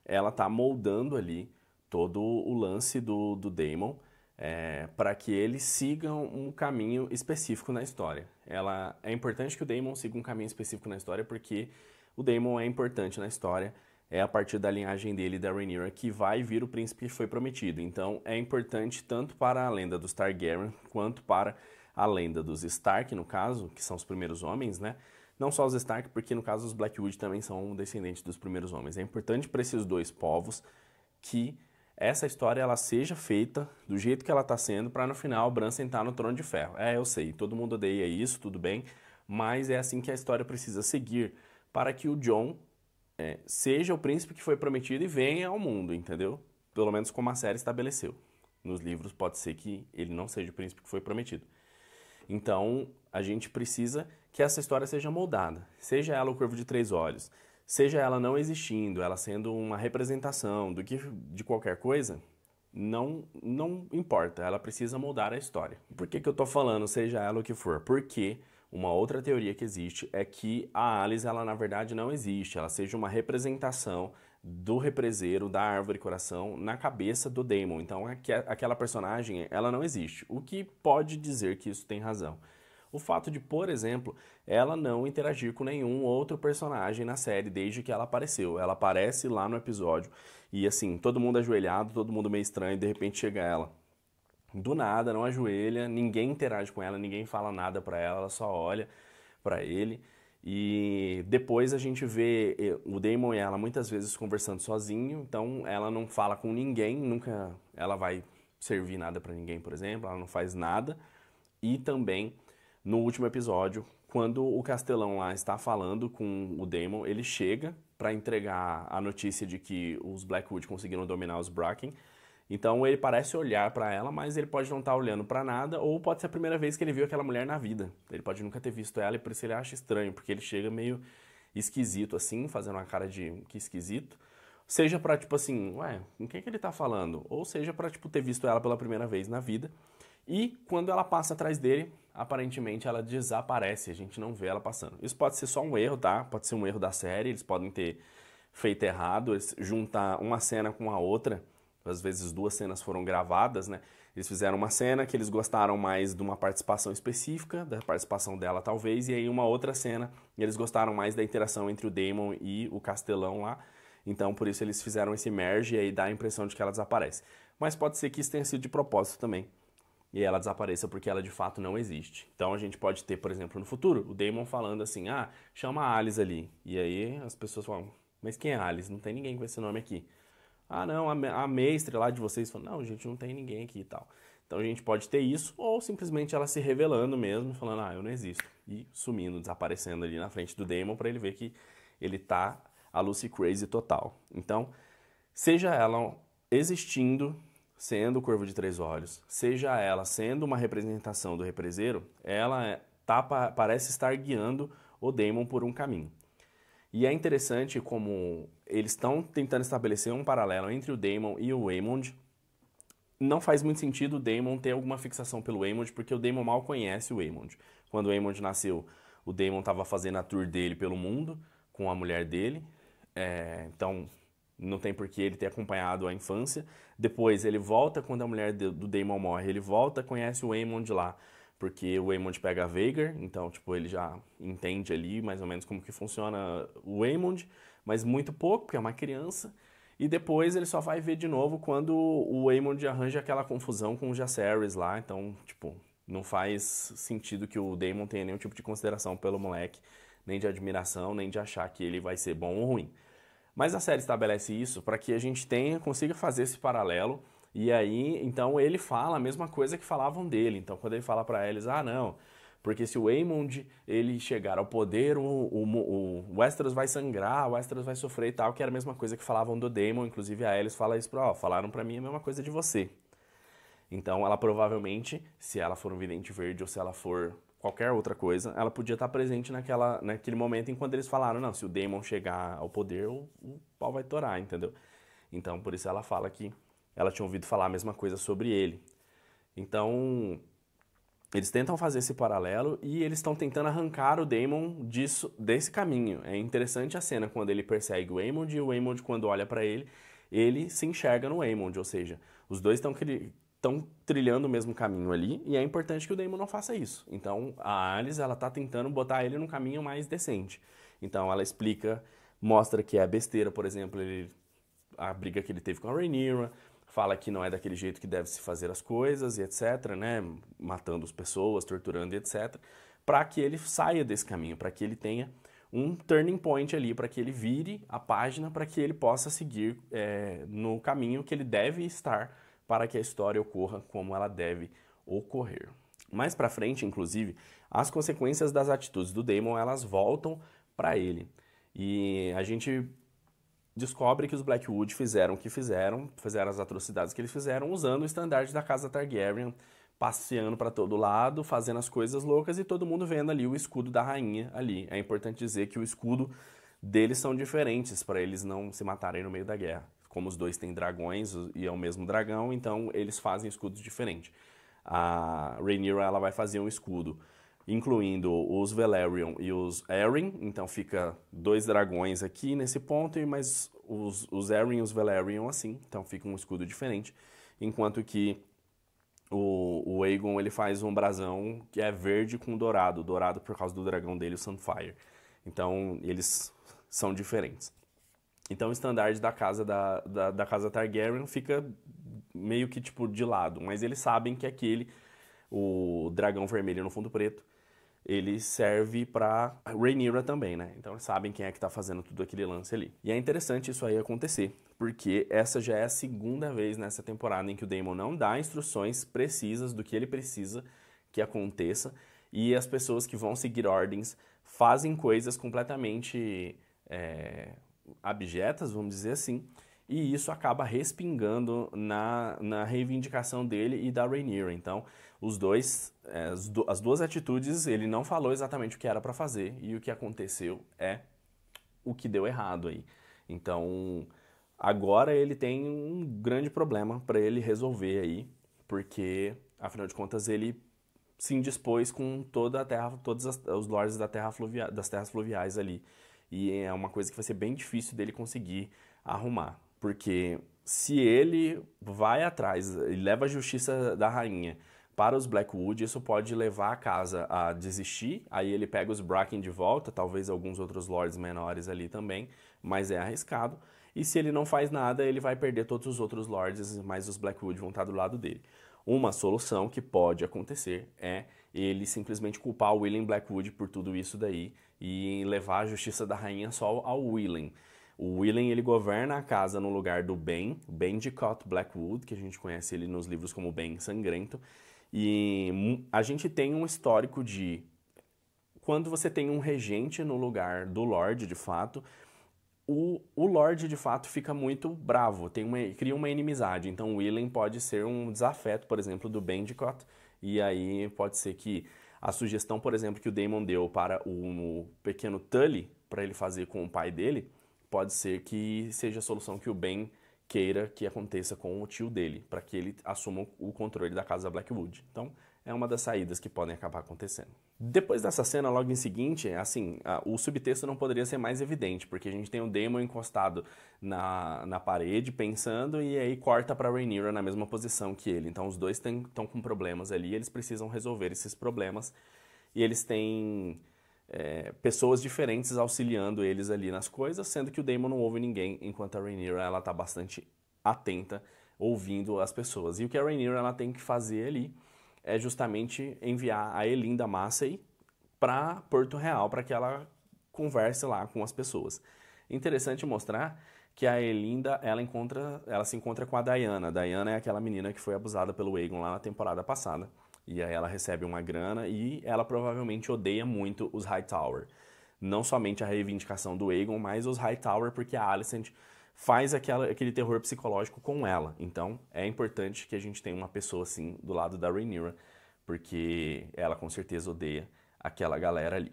[SPEAKER 1] ela tá moldando ali todo o lance do, do Daemon é, para que eles sigam um caminho específico na história. Ela é importante que o Daemon siga um caminho específico na história porque o Daemon é importante na história. É a partir da linhagem dele da Rhaenyra que vai vir o príncipe que foi prometido. Então é importante tanto para a lenda dos Targaryen quanto para a lenda dos Stark, no caso, que são os primeiros homens, né? Não só os Stark, porque no caso os Blackwood também são descendentes dos primeiros homens. É importante para esses dois povos que essa história ela seja feita do jeito que ela está sendo para no final Bran sentar no trono de ferro. É, eu sei, todo mundo odeia isso, tudo bem, mas é assim que a história precisa seguir para que o John é, seja o príncipe que foi prometido e venha ao mundo, entendeu? Pelo menos como a série estabeleceu. Nos livros pode ser que ele não seja o príncipe que foi prometido. Então a gente precisa que essa história seja moldada, seja ela o Curvo de Três Olhos, seja ela não existindo, ela sendo uma representação do que de qualquer coisa, não não importa, ela precisa mudar a história. Por que, que eu estou falando seja ela o que for? Porque uma outra teoria que existe é que a Alice, ela na verdade não existe, ela seja uma representação do represeiro, da árvore coração, na cabeça do Damon. Então aqu aquela personagem, ela não existe. O que pode dizer que isso tem razão. O fato de, por exemplo, ela não interagir com nenhum outro personagem na série desde que ela apareceu. Ela aparece lá no episódio e assim, todo mundo ajoelhado, todo mundo meio estranho, e de repente chega ela. Do nada, não ajoelha, ninguém interage com ela, ninguém fala nada para ela, ela só olha para ele. E depois a gente vê eh, o Damon e ela muitas vezes conversando sozinho, então ela não fala com ninguém, nunca ela vai servir nada para ninguém, por exemplo, ela não faz nada. E também no último episódio, quando o Castelão lá está falando com o Daemon, ele chega para entregar a notícia de que os Blackwood conseguiram dominar os Bracken. Então ele parece olhar para ela, mas ele pode não estar tá olhando para nada, ou pode ser a primeira vez que ele viu aquela mulher na vida. Ele pode nunca ter visto ela e por isso ele acha estranho, porque ele chega meio esquisito assim, fazendo uma cara de que esquisito. Seja para tipo assim, ué, com quem que ele tá falando? Ou seja para tipo ter visto ela pela primeira vez na vida. E quando ela passa atrás dele, aparentemente ela desaparece, a gente não vê ela passando. Isso pode ser só um erro, tá? Pode ser um erro da série, eles podem ter feito errado, eles juntar uma cena com a outra. Às vezes duas cenas foram gravadas, né? Eles fizeram uma cena que eles gostaram mais de uma participação específica, da participação dela talvez, e aí uma outra cena e eles gostaram mais da interação entre o Damon e o Castelão lá. Então por isso eles fizeram esse merge e aí dá a impressão de que ela desaparece. Mas pode ser que isso tenha sido de propósito também e ela desapareça porque ela de fato não existe. Então a gente pode ter, por exemplo, no futuro, o Damon falando assim: ah, chama a Alice ali. E aí as pessoas falam: mas quem é Alice? Não tem ninguém com esse nome aqui. Ah, não, a, a mestre lá de vocês falando: não, gente, não tem ninguém aqui e tal. Então a gente pode ter isso, ou simplesmente ela se revelando mesmo, falando: ah, eu não existo. E sumindo, desaparecendo ali na frente do Damon para ele ver que ele tá a Lucy Crazy total. Então, seja ela existindo sendo o Corvo de Três Olhos, seja ela sendo uma representação do represeiro, ela é, tá, parece estar guiando o Daemon por um caminho. E é interessante como eles estão tentando estabelecer um paralelo entre o Daemon e o Waymond. Não faz muito sentido o Daemon ter alguma fixação pelo Waymond, porque o Daemon mal conhece o Waymond. Quando o Waymond nasceu, o Daemon estava fazendo a tour dele pelo mundo com a mulher dele. É, então não tem por que ele ter acompanhado a infância. Depois ele volta quando a mulher do Daemon morre, ele volta, conhece o Aemon de lá, porque o Aemon pega a Veigar, então tipo ele já entende ali mais ou menos como que funciona o Aemon, mas muito pouco, porque é uma criança. E depois ele só vai ver de novo quando o Aemon arranja aquela confusão com o Jacerys lá, então tipo não faz sentido que o Daemon tenha nenhum tipo de consideração pelo moleque, nem de admiração, nem de achar que ele vai ser bom ou ruim. Mas a série estabelece isso para que a gente tenha, consiga fazer esse paralelo. E aí, então, ele fala a mesma coisa que falavam dele. Então, quando ele fala para eles, ah, não, porque se o Eamond ele chegar ao poder, o, o, o Westeros vai sangrar, o Westeros vai sofrer e tal, que era a mesma coisa que falavam do Daemon, inclusive a Alice fala isso para ó, falaram para mim a mesma coisa de você. Então ela provavelmente, se ela for um vidente verde ou se ela for qualquer outra coisa, ela podia estar presente naquela, naquele momento enquanto eles falaram, não, se o Daemon chegar ao poder, o, o pau vai torar, entendeu? Então, por isso ela fala que ela tinha ouvido falar a mesma coisa sobre ele. Então, eles tentam fazer esse paralelo e eles estão tentando arrancar o Daemon disso, desse caminho. É interessante a cena quando ele persegue o Aemond e o Aemond quando olha para ele, ele se enxerga no Aemond, ou seja, os dois estão estão trilhando o mesmo caminho ali e é importante que o Damon não faça isso. Então a Alice ela está tentando botar ele num caminho mais decente. Então ela explica, mostra que é besteira, por exemplo, ele, a briga que ele teve com a Rhaenyra, fala que não é daquele jeito que deve se fazer as coisas e etc, né, matando as pessoas, torturando e etc, para que ele saia desse caminho, para que ele tenha um turning point ali para que ele vire a página, para que ele possa seguir é, no caminho que ele deve estar para que a história ocorra como ela deve ocorrer. Mais para frente, inclusive, as consequências das atitudes do Damon elas voltam para ele e a gente descobre que os Blackwood fizeram o que fizeram, fizeram as atrocidades que eles fizeram usando o estandarte da casa Targaryen, passeando para todo lado, fazendo as coisas loucas e todo mundo vendo ali o escudo da rainha ali. É importante dizer que o escudo deles são diferentes para eles não se matarem no meio da guerra como os dois têm dragões e é o mesmo dragão, então eles fazem escudos diferentes. A Rhaenyra ela vai fazer um escudo incluindo os Velaryon e os Arryn, então fica dois dragões aqui nesse ponto, mas os, os Arryn e os Velaryon assim, então fica um escudo diferente, enquanto que o, o Aegon ele faz um brasão que é verde com dourado, dourado por causa do dragão dele, o Sunfire. Então eles são diferentes. Então o estandarte da casa da, da, da, casa Targaryen fica meio que tipo de lado, mas eles sabem que aquele o dragão vermelho no fundo preto, ele serve para Rhaenyra também, né? Então eles sabem quem é que tá fazendo tudo aquele lance ali. E é interessante isso aí acontecer, porque essa já é a segunda vez nessa temporada em que o Daemon não dá instruções precisas do que ele precisa que aconteça, e as pessoas que vão seguir ordens fazem coisas completamente é, abjetas, vamos dizer assim, e isso acaba respingando na, na reivindicação dele e da Rainier. Então, os dois, eh, as, do, as duas atitudes, ele não falou exatamente o que era para fazer e o que aconteceu é o que deu errado aí. Então, agora ele tem um grande problema para ele resolver aí, porque afinal de contas ele se indispôs com toda a terra, todos os lords da terra fluvia, das terras fluviais ali e é uma coisa que vai ser bem difícil dele conseguir arrumar. Porque se ele vai atrás e leva a justiça da rainha para os Blackwood, isso pode levar a casa a desistir. Aí ele pega os Bracken de volta, talvez alguns outros lords menores ali também, mas é arriscado. E se ele não faz nada, ele vai perder todos os outros lords, mas os Blackwood vão estar do lado dele. Uma solução que pode acontecer é ele simplesmente culpar o William Blackwood por tudo isso daí e levar a justiça da rainha só ao Willen. O Willen ele governa a casa no lugar do Ben, Bandicoot Blackwood, que a gente conhece ele nos livros como Ben Sangrento. E hum, a gente tem um histórico de quando você tem um regente no lugar do Lorde, de fato, o, o Lorde, de fato, fica muito bravo, tem uma, cria uma inimizade. Então, o Willen pode ser um desafeto, por exemplo, do Bendicott, e aí pode ser que a sugestão, por exemplo, que o Damon deu para o pequeno Tully, para ele fazer com o pai dele, pode ser que seja a solução que o Ben queira que aconteça com o tio dele, para que ele assuma o controle da casa da Blackwood. Então, é uma das saídas que podem acabar acontecendo. Depois dessa cena, logo em seguinte, assim, a, o subtexto não poderia ser mais evidente, porque a gente tem o Damon encostado na, na parede, pensando, e aí corta para Rhaenyra na mesma posição que ele. Então os dois estão com problemas ali, eles precisam resolver esses problemas, e eles têm é, pessoas diferentes auxiliando eles ali nas coisas, sendo que o Damon não ouve ninguém, enquanto a Rhaenyra, ela está bastante atenta, ouvindo as pessoas. E o que a Rhaenyra, ela tem que fazer ali é justamente enviar a Elinda Massey para Porto Real para que ela converse lá com as pessoas. Interessante mostrar que a Elinda ela encontra, ela se encontra com a Diana. A Diana é aquela menina que foi abusada pelo Egon lá na temporada passada. E aí ela recebe uma grana e ela provavelmente odeia muito os Hightower. Não somente a reivindicação do Egon, mas os Hightower, porque a Alicent faz aquela, aquele terror psicológico com ela. Então é importante que a gente tenha uma pessoa assim do lado da Rhaenyra, porque ela com certeza odeia aquela galera ali.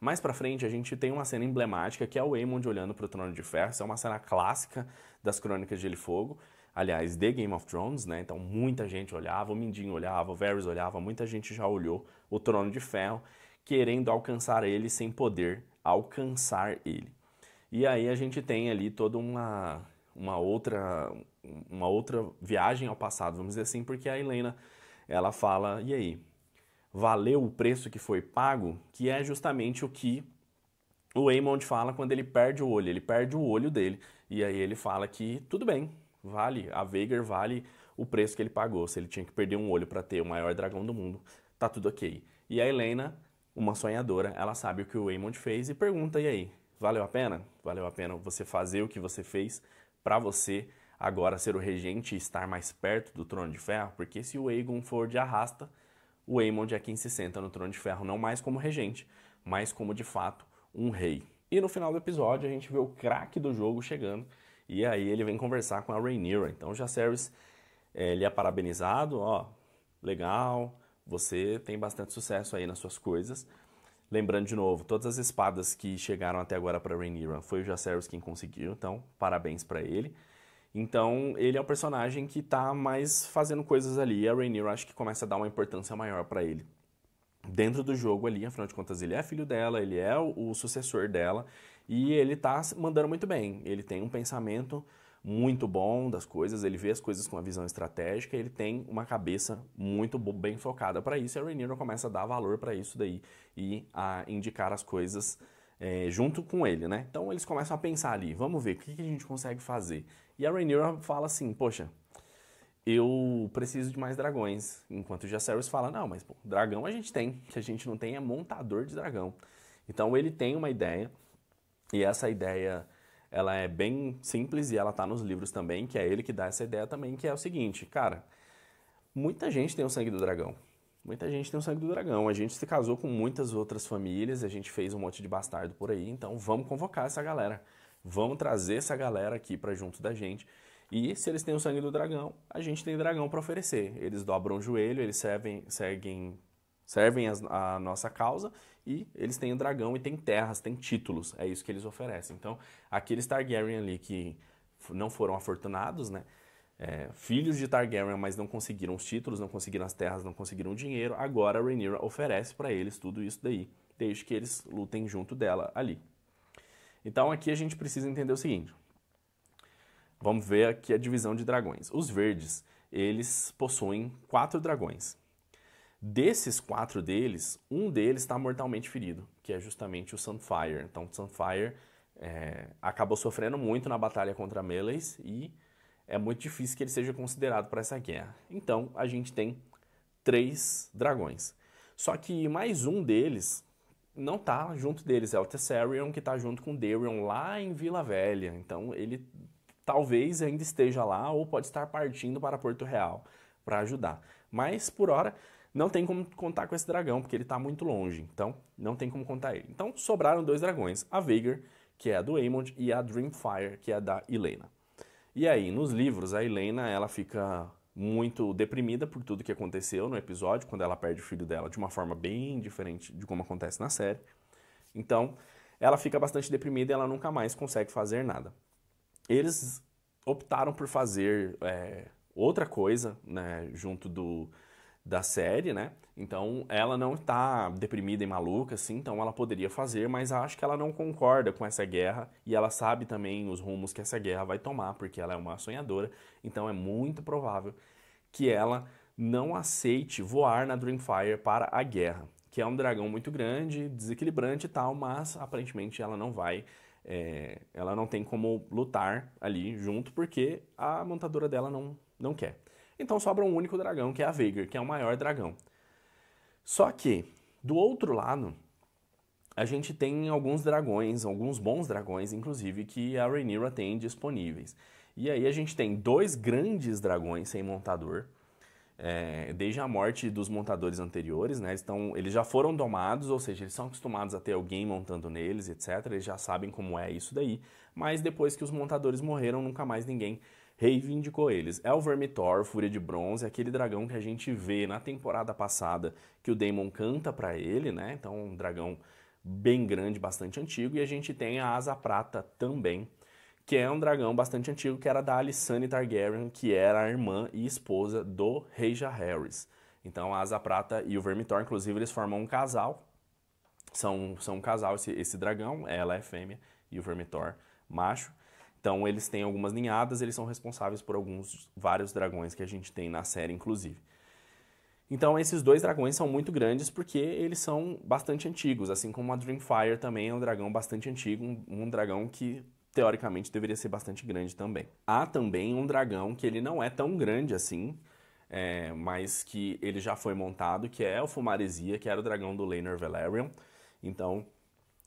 [SPEAKER 1] Mais pra frente a gente tem uma cena emblemática que é o Aemond olhando pro Trono de Ferro. Isso é uma cena clássica das Crônicas de Gelo e Fogo. Aliás, de Game of Thrones, né? Então muita gente olhava, o Mindinho olhava, o Varys olhava, muita gente já olhou o Trono de Ferro, querendo alcançar ele sem poder alcançar ele. E aí a gente tem ali toda uma, uma, outra, uma outra viagem ao passado, vamos dizer assim, porque a Helena ela fala: e aí? Valeu o preço que foi pago? Que é justamente o que o Eamon fala quando ele perde o olho. Ele perde o olho dele. E aí ele fala que tudo bem, vale, a Veigar vale o preço que ele pagou. Se ele tinha que perder um olho para ter o maior dragão do mundo, tá tudo ok. E a Helena, uma sonhadora, ela sabe o que o Eamon fez e pergunta: e aí? valeu a pena? Valeu a pena você fazer o que você fez para você agora ser o regente e estar mais perto do trono de ferro? Porque se o Aegon for de arrasta, o Eamon é quem se senta no trono de ferro, não mais como regente, mas como de fato um rei. E no final do episódio a gente vê o craque do jogo chegando e aí ele vem conversar com a Rhaenyra. Então já serve é, ele é parabenizado, ó, legal, você tem bastante sucesso aí nas suas coisas, Lembrando de novo, todas as espadas que chegaram até agora para Rhaenyra foi o Jacerys quem conseguiu, então parabéns para ele. Então ele é o personagem que tá mais fazendo coisas ali e a Rhaenyra acho que começa a dar uma importância maior para ele. Dentro do jogo ali, afinal de contas ele é filho dela, ele é o, o sucessor dela e ele tá mandando muito bem. Ele tem um pensamento muito bom das coisas, ele vê as coisas com uma visão estratégica, ele tem uma cabeça muito bem focada para isso, e a Rainier começa a dar valor para isso daí e a indicar as coisas é, junto com ele, né? Então eles começam a pensar ali, vamos ver o que, que a gente consegue fazer. E a Rainier fala assim, poxa, eu preciso de mais dragões. Enquanto o Jacerus fala, não, mas pô, dragão a gente tem, o que a gente não tem é montador de dragão. Então ele tem uma ideia, e essa ideia ela é bem simples e ela está nos livros também, que é ele que dá essa ideia também, que é o seguinte, cara, muita gente tem o sangue do dragão. Muita gente tem o sangue do dragão. A gente se casou com muitas outras famílias, a gente fez um monte de bastardo por aí, então vamos convocar essa galera. Vamos trazer essa galera aqui para junto da gente. E se eles têm o sangue do dragão, a gente tem dragão para oferecer. Eles dobram o joelho, eles servem, seguem servem a nossa causa e eles têm o dragão e têm terras, têm títulos, é isso que eles oferecem. Então, aqueles Targaryen ali que não foram afortunados, né? É, filhos de Targaryen, mas não conseguiram os títulos, não conseguiram as terras, não conseguiram o dinheiro, agora a Rhaenyra oferece para eles tudo isso daí, desde que eles lutem junto dela ali. Então aqui a gente precisa entender o seguinte. Vamos ver aqui a divisão de dragões. Os verdes, eles possuem quatro dragões. Desses quatro deles, um deles está mortalmente ferido, que é justamente o Sunfire. Então, o Sunfire é, acabou sofrendo muito na batalha contra Melees e é muito difícil que ele seja considerado para essa guerra. Então, a gente tem três dragões. Só que mais um deles não tá junto deles, é o Tessarion, que está junto com Darion lá em Vila Velha. Então, ele talvez ainda esteja lá ou pode estar partindo para Porto Real para ajudar. Mas, por hora, não tem como contar com esse dragão, porque ele está muito longe, então não tem como contar ele. Então sobraram dois dragões, a Veigar, que é a do Aemond, e a Dreamfire, que é da Helena. E aí, nos livros, a Helena ela fica muito deprimida por tudo que aconteceu no episódio, quando ela perde o filho dela, de uma forma bem diferente de como acontece na série. Então, ela fica bastante deprimida e ela nunca mais consegue fazer nada. Eles optaram por fazer é, outra coisa, né, junto do da série, né? Então ela não tá deprimida e maluca, assim, então ela poderia fazer, mas acho que ela não concorda com essa guerra e ela sabe também os rumos que essa guerra vai tomar, porque ela é uma sonhadora, então é muito provável que ela não aceite voar na Dreamfire para a guerra, que é um dragão muito grande, desequilibrante e tal, mas aparentemente ela não vai. É, ela não tem como lutar ali junto porque a montadora dela não, não quer. Então sobra um único dragão, que é a Veigar, que é o maior dragão. Só que, do outro lado, a gente tem alguns dragões, alguns bons dragões, inclusive, que a Rhaenyra tem disponíveis. E aí a gente tem dois grandes dragões sem montador, é, desde a morte dos montadores anteriores, né? Eles, tão, eles já foram domados, ou seja, eles são acostumados a ter alguém montando neles, etc. Eles já sabem como é isso daí. Mas depois que os montadores morreram, nunca mais ninguém reivindicou eles. É o Vermitor, Fúria de Bronze, é aquele dragão que a gente vê na temporada passada que o Daemon canta para ele, né? Então, um dragão bem grande, bastante antigo. E a gente tem a Asa Prata também, que é um dragão bastante antigo, que era da Alyssane Targaryen, que era a irmã e esposa do Rei Harris. Então, a Asa Prata e o Vermitor, inclusive, eles formam um casal. São, são um casal, esse, esse dragão, ela é fêmea e o Vermitor macho. Então eles têm algumas ninhadas, eles são responsáveis por alguns vários dragões que a gente tem na série, inclusive. Então esses dois dragões são muito grandes porque eles são bastante antigos, assim como a Dreamfire também é um dragão bastante antigo, um, um dragão que teoricamente deveria ser bastante grande também. Há também um dragão que ele não é tão grande assim, é, mas que ele já foi montado, que é o Fumaresia, que era o dragão do Laner Valerion. Então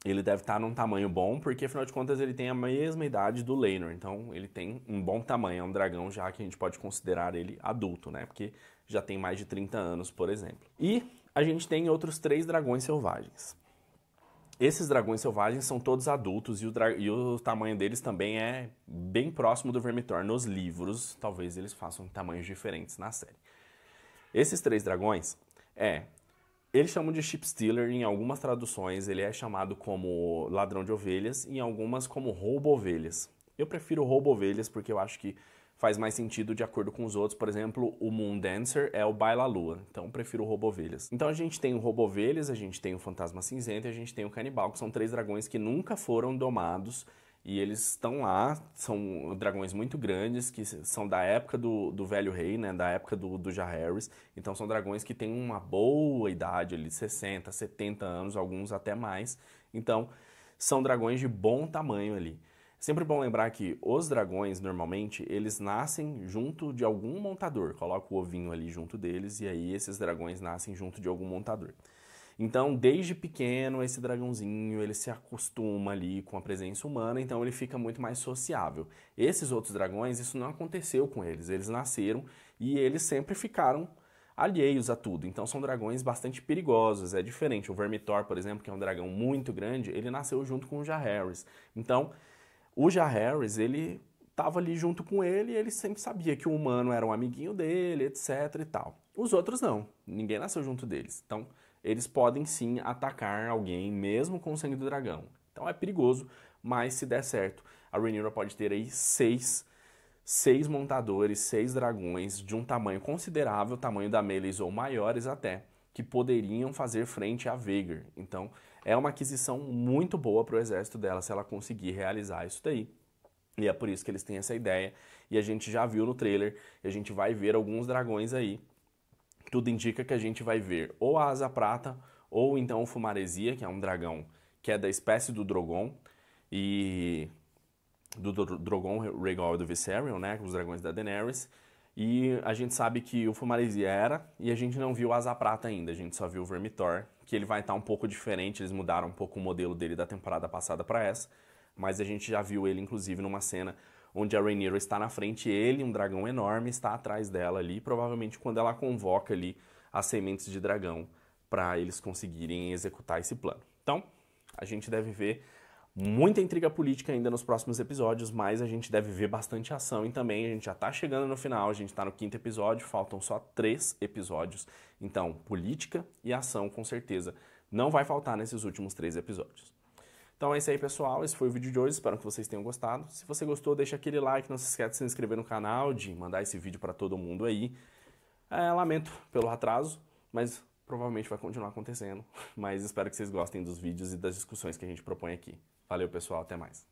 [SPEAKER 1] ele deve estar tá num tamanho bom, porque afinal de contas ele tem a mesma idade do Leinor, então ele tem um bom tamanho, é um dragão já que a gente pode considerar ele adulto, né? Porque já tem mais de 30 anos, por exemplo. E a gente tem outros três dragões selvagens. Esses dragões selvagens são todos adultos e o, e o tamanho deles também é bem próximo do Vermitor nos livros. Talvez eles façam tamanhos diferentes na série. Esses três dragões é eles chamam de sheep stealer em algumas traduções, ele é chamado como ladrão de ovelhas, em algumas como roubo ovelhas. Eu prefiro roubo ovelhas porque eu acho que faz mais sentido de acordo com os outros. Por exemplo, o Moon Dancer é o Baila Lua, então eu prefiro o roubo ovelhas. Então a gente tem o roubo ovelhas, a gente tem o fantasma cinzento e a gente tem o canibal, que são três dragões que nunca foram domados e eles estão lá, são dragões muito grandes, que são da época do, do Velho Rei, né? Da época do, do Jaehaerys. Então são dragões que têm uma boa idade ali, 60, 70 anos, alguns até mais. Então são dragões de bom tamanho ali. É sempre bom lembrar que os dragões, normalmente, eles nascem junto de algum montador. Coloca o ovinho ali junto deles e aí esses dragões nascem junto de algum montador. Então, desde pequeno, esse dragãozinho, ele se acostuma ali com a presença humana, então ele fica muito mais sociável. Esses outros dragões, isso não aconteceu com eles. Eles nasceram e eles sempre ficaram alheios a tudo. Então são dragões bastante perigosos, é diferente. O Vermitor, por exemplo, que é um dragão muito grande, ele nasceu junto com o Jaehaerys. Então, o Jaehaerys, ele estava ali junto com ele e ele sempre sabia que o humano era um amiguinho dele, etc e tal. Os outros não, ninguém nasceu junto deles. Então, eles podem sim atacar alguém, mesmo com o sangue do dragão. Então é perigoso, mas se der certo, a Rhaenyra pode ter aí seis, seis montadores, seis dragões de um tamanho considerável, tamanho da Melis ou maiores até, que poderiam fazer frente a Veger. Então é uma aquisição muito boa para o exército dela se ela conseguir realizar isso daí. E é por isso que eles têm essa ideia. E a gente já viu no trailer, e a gente vai ver alguns dragões aí tudo indica que a gente vai ver ou a asa prata ou então o fumaresia, que é um dragão que é da espécie do Drogon e do Drogon e do Viserion, né, os dragões da Daenerys. E a gente sabe que o Fumaresia era, e a gente não viu o Asa Prata ainda, a gente só viu o Vermitor, que ele vai estar tá um pouco diferente, eles mudaram um pouco o modelo dele da temporada passada para essa, mas a gente já viu ele inclusive numa cena onde a Rhaenyra está na frente, ele, um dragão enorme, está atrás dela ali, provavelmente quando ela convoca ali as sementes de dragão para eles conseguirem executar esse plano. Então, a gente deve ver muita intriga política ainda nos próximos episódios, mas a gente deve ver bastante ação e também a gente já está chegando no final, a gente está no quinto episódio, faltam só três episódios. Então, política e ação, com certeza, não vai faltar nesses últimos três episódios. Então é isso aí, pessoal. Esse foi o vídeo de hoje. Espero que vocês tenham gostado. Se você gostou, deixa aquele like. Não se esqueça de se inscrever no canal, de mandar esse vídeo para todo mundo aí. É, lamento pelo atraso, mas provavelmente vai continuar acontecendo. <laughs> Mas espero que vocês gostem dos vídeos e das discussões que a gente propõe aqui. Valeu, pessoal. Até mais.